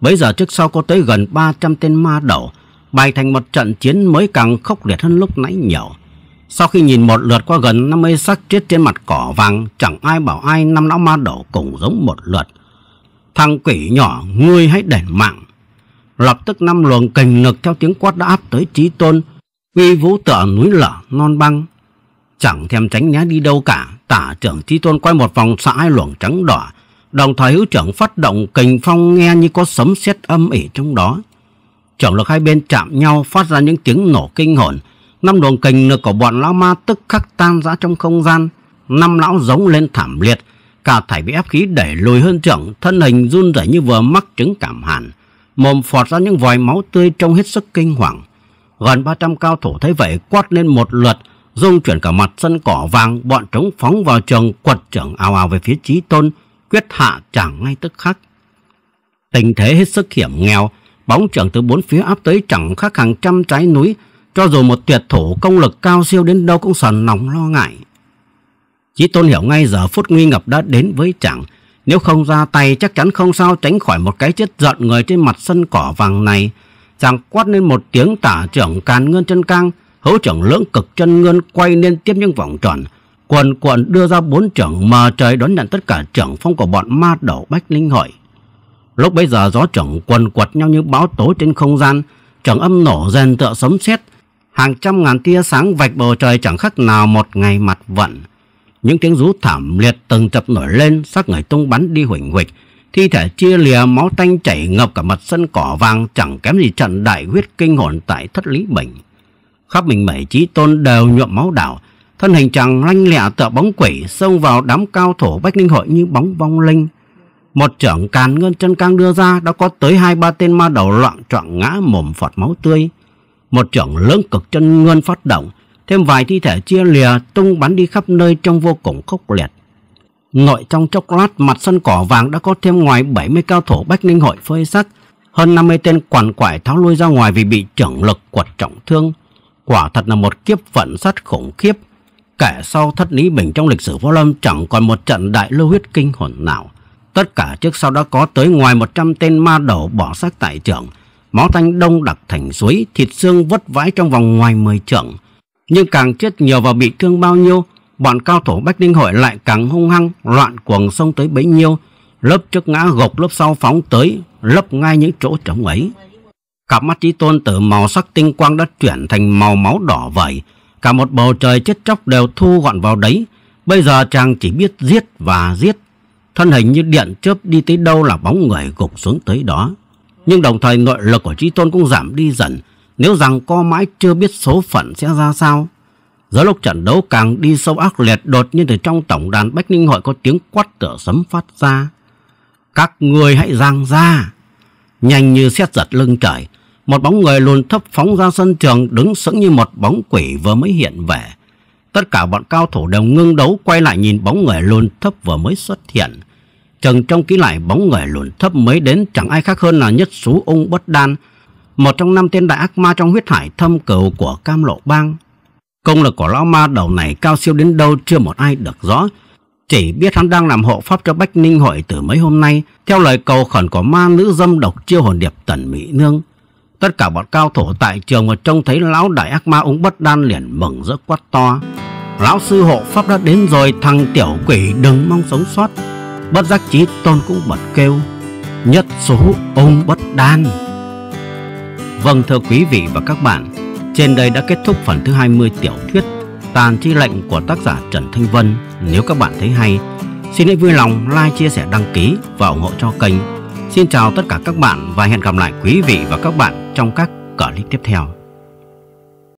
Bây giờ trước sau có tới gần 300 tên ma đầu bày thành một trận chiến mới càng khốc liệt hơn lúc nãy nhiều Sau khi nhìn một lượt qua gần 50 xác chết trên mặt cỏ vàng Chẳng ai bảo ai năm lão ma đầu cũng giống một lượt Thằng quỷ nhỏ ngươi hãy đền mạng Lập tức năm luồng kình lực theo tiếng quát đã áp tới trí tôn Uy vũ tựa núi lở non băng Chẳng thèm tránh né đi đâu cả Tả trưởng Thi Tôn quay một vòng xã hai luồng trắng đỏ, đồng thời hữu trưởng phát động kình phong nghe như có sấm sét âm ỉ trong đó. Trưởng lực hai bên chạm nhau phát ra những tiếng nổ kinh hồn. Năm luồng kình lực của bọn lão ma tức khắc tan rã trong không gian. Năm lão giống lên thảm liệt, cả thảy bị ép khí đẩy lùi hơn trưởng, thân hình run rẩy như vừa mắc chứng cảm hàn, mồm phọt ra những vòi máu tươi trong hết sức kinh hoàng. Gần ba trăm cao thủ thấy vậy quát lên một lượt, dung chuyển cả mặt sân cỏ vàng, bọn trống phóng vào trường, quật trưởng ào ào về phía Chí Tôn, quyết hạ chẳng ngay tức khắc. Tình thế hết sức hiểm nghèo, bóng trưởng từ bốn phía áp tới chẳng khác hàng trăm trái núi, cho dù một tuyệt thủ công lực cao siêu đến đâu cũng sần lòng lo ngại. Chí Tôn hiểu ngay giờ phút nguy ngập đã đến với chẳng, nếu không ra tay chắc chắn không sao tránh khỏi một cái chết giận người trên mặt sân cỏ vàng này. Chàng quát lên một tiếng tả trưởng càn ngân chân căng Hữu trưởng lưỡng cực chân ngân quay liên tiếp những vòng tròn, quần quần đưa ra bốn trưởng mà trời đón nhận tất cả trưởng phong của bọn ma đầu bách linh hội. Lúc bấy giờ gió trưởng quần quật nhau như báo tố trên không gian, trưởng âm nổ rền tựa sấm sét, hàng trăm ngàn tia sáng vạch bầu trời chẳng khác nào một ngày mặt vận. Những tiếng rú thảm liệt từng chập nổi lên, xác người tung bắn đi huỳnh huỳnh, thi thể chia lìa máu tanh chảy ngập cả mặt sân cỏ vàng chẳng kém gì trận đại huyết kinh hồn tại thất lý bệnh khắp mình bảy trí tôn đều nhuộm máu đảo thân hình chàng lanh lẹ tựa bóng quỷ xông vào đám cao thủ bách linh hội như bóng vong linh một trưởng càn ngân chân cang đưa ra đã có tới hai ba tên ma đầu loạn trọng ngã mồm phọt máu tươi một trưởng lưỡng cực chân ngân phát động thêm vài thi thể chia lìa tung bắn đi khắp nơi trong vô cùng khốc liệt nội trong chốc lát mặt sân cỏ vàng đã có thêm ngoài 70 cao thủ bách linh hội phơi sắc hơn 50 tên quằn quại tháo lui ra ngoài vì bị trưởng lực quật trọng thương Quả thật là một kiếp vận rất khủng khiếp. kể sau thất lý bình trong lịch sử võ lâm chẳng còn một trận đại lưu huyết kinh hồn nào. Tất cả trước sau đã có tới ngoài 100 tên ma đổ bỏ xác tại trường. Máu thanh đông đặc thành suối, thịt xương vất vãi trong vòng ngoài 10 trượng. Nhưng càng chết nhiều và bị thương bao nhiêu, bọn cao thủ Bách Ninh Hội lại càng hung hăng, loạn cuồng xông tới bấy nhiêu. Lớp trước ngã gục, lớp sau phóng tới, lấp ngay những chỗ trống ấy. Cặp mắt trí tôn tử màu sắc tinh quang đã chuyển thành màu máu đỏ vậy Cả một bầu trời chết chóc đều thu gọn vào đấy. Bây giờ chàng chỉ biết giết và giết. Thân hình như điện chớp đi tới đâu là bóng người gục xuống tới đó. Nhưng đồng thời nội lực của trí tôn cũng giảm đi dần. Nếu rằng co mãi chưa biết số phận sẽ ra sao. Giữa lúc trận đấu càng đi sâu ác liệt đột nhiên từ trong tổng đàn Bách Ninh Hội có tiếng quát tựa sấm phát ra. Các người hãy giang ra. Nhanh như xét giật lưng trời, một bóng người lùn thấp phóng ra sân trường đứng sững như một bóng quỷ vừa mới hiện về. Tất cả bọn cao thủ đều ngưng đấu quay lại nhìn bóng người lùn thấp vừa mới xuất hiện. Chừng trong ký lại bóng người lùn thấp mới đến chẳng ai khác hơn là nhất sú ung bất đan, một trong năm tên đại ác ma trong huyết hải thâm cửu của cam lộ bang. Công lực của lão ma đầu này cao siêu đến đâu chưa một ai được rõ. Chỉ biết hắn đang làm hộ pháp cho Bách Ninh hội từ mấy hôm nay, theo lời cầu khẩn của ma nữ dâm độc chiêu hồn điệp tần mỹ nương. Tất cả bọn cao thủ tại trường mà trông thấy lão đại ác ma uống bất đan liền mừng rỡ quát to. Lão sư hộ pháp đã đến rồi thằng tiểu quỷ đừng mong sống sót. Bất giác trí tôn cũng bật kêu. Nhất số ông bất đan. Vâng thưa quý vị và các bạn, trên đây đã kết thúc phần thứ 20 tiểu thuyết Tàn chi lệnh của tác giả Trần Thanh Vân. Nếu các bạn thấy hay, xin hãy vui lòng like, chia sẻ, đăng ký và ủng hộ cho kênh Xin chào tất cả các bạn và hẹn gặp lại quý vị và các bạn trong các clip tiếp theo.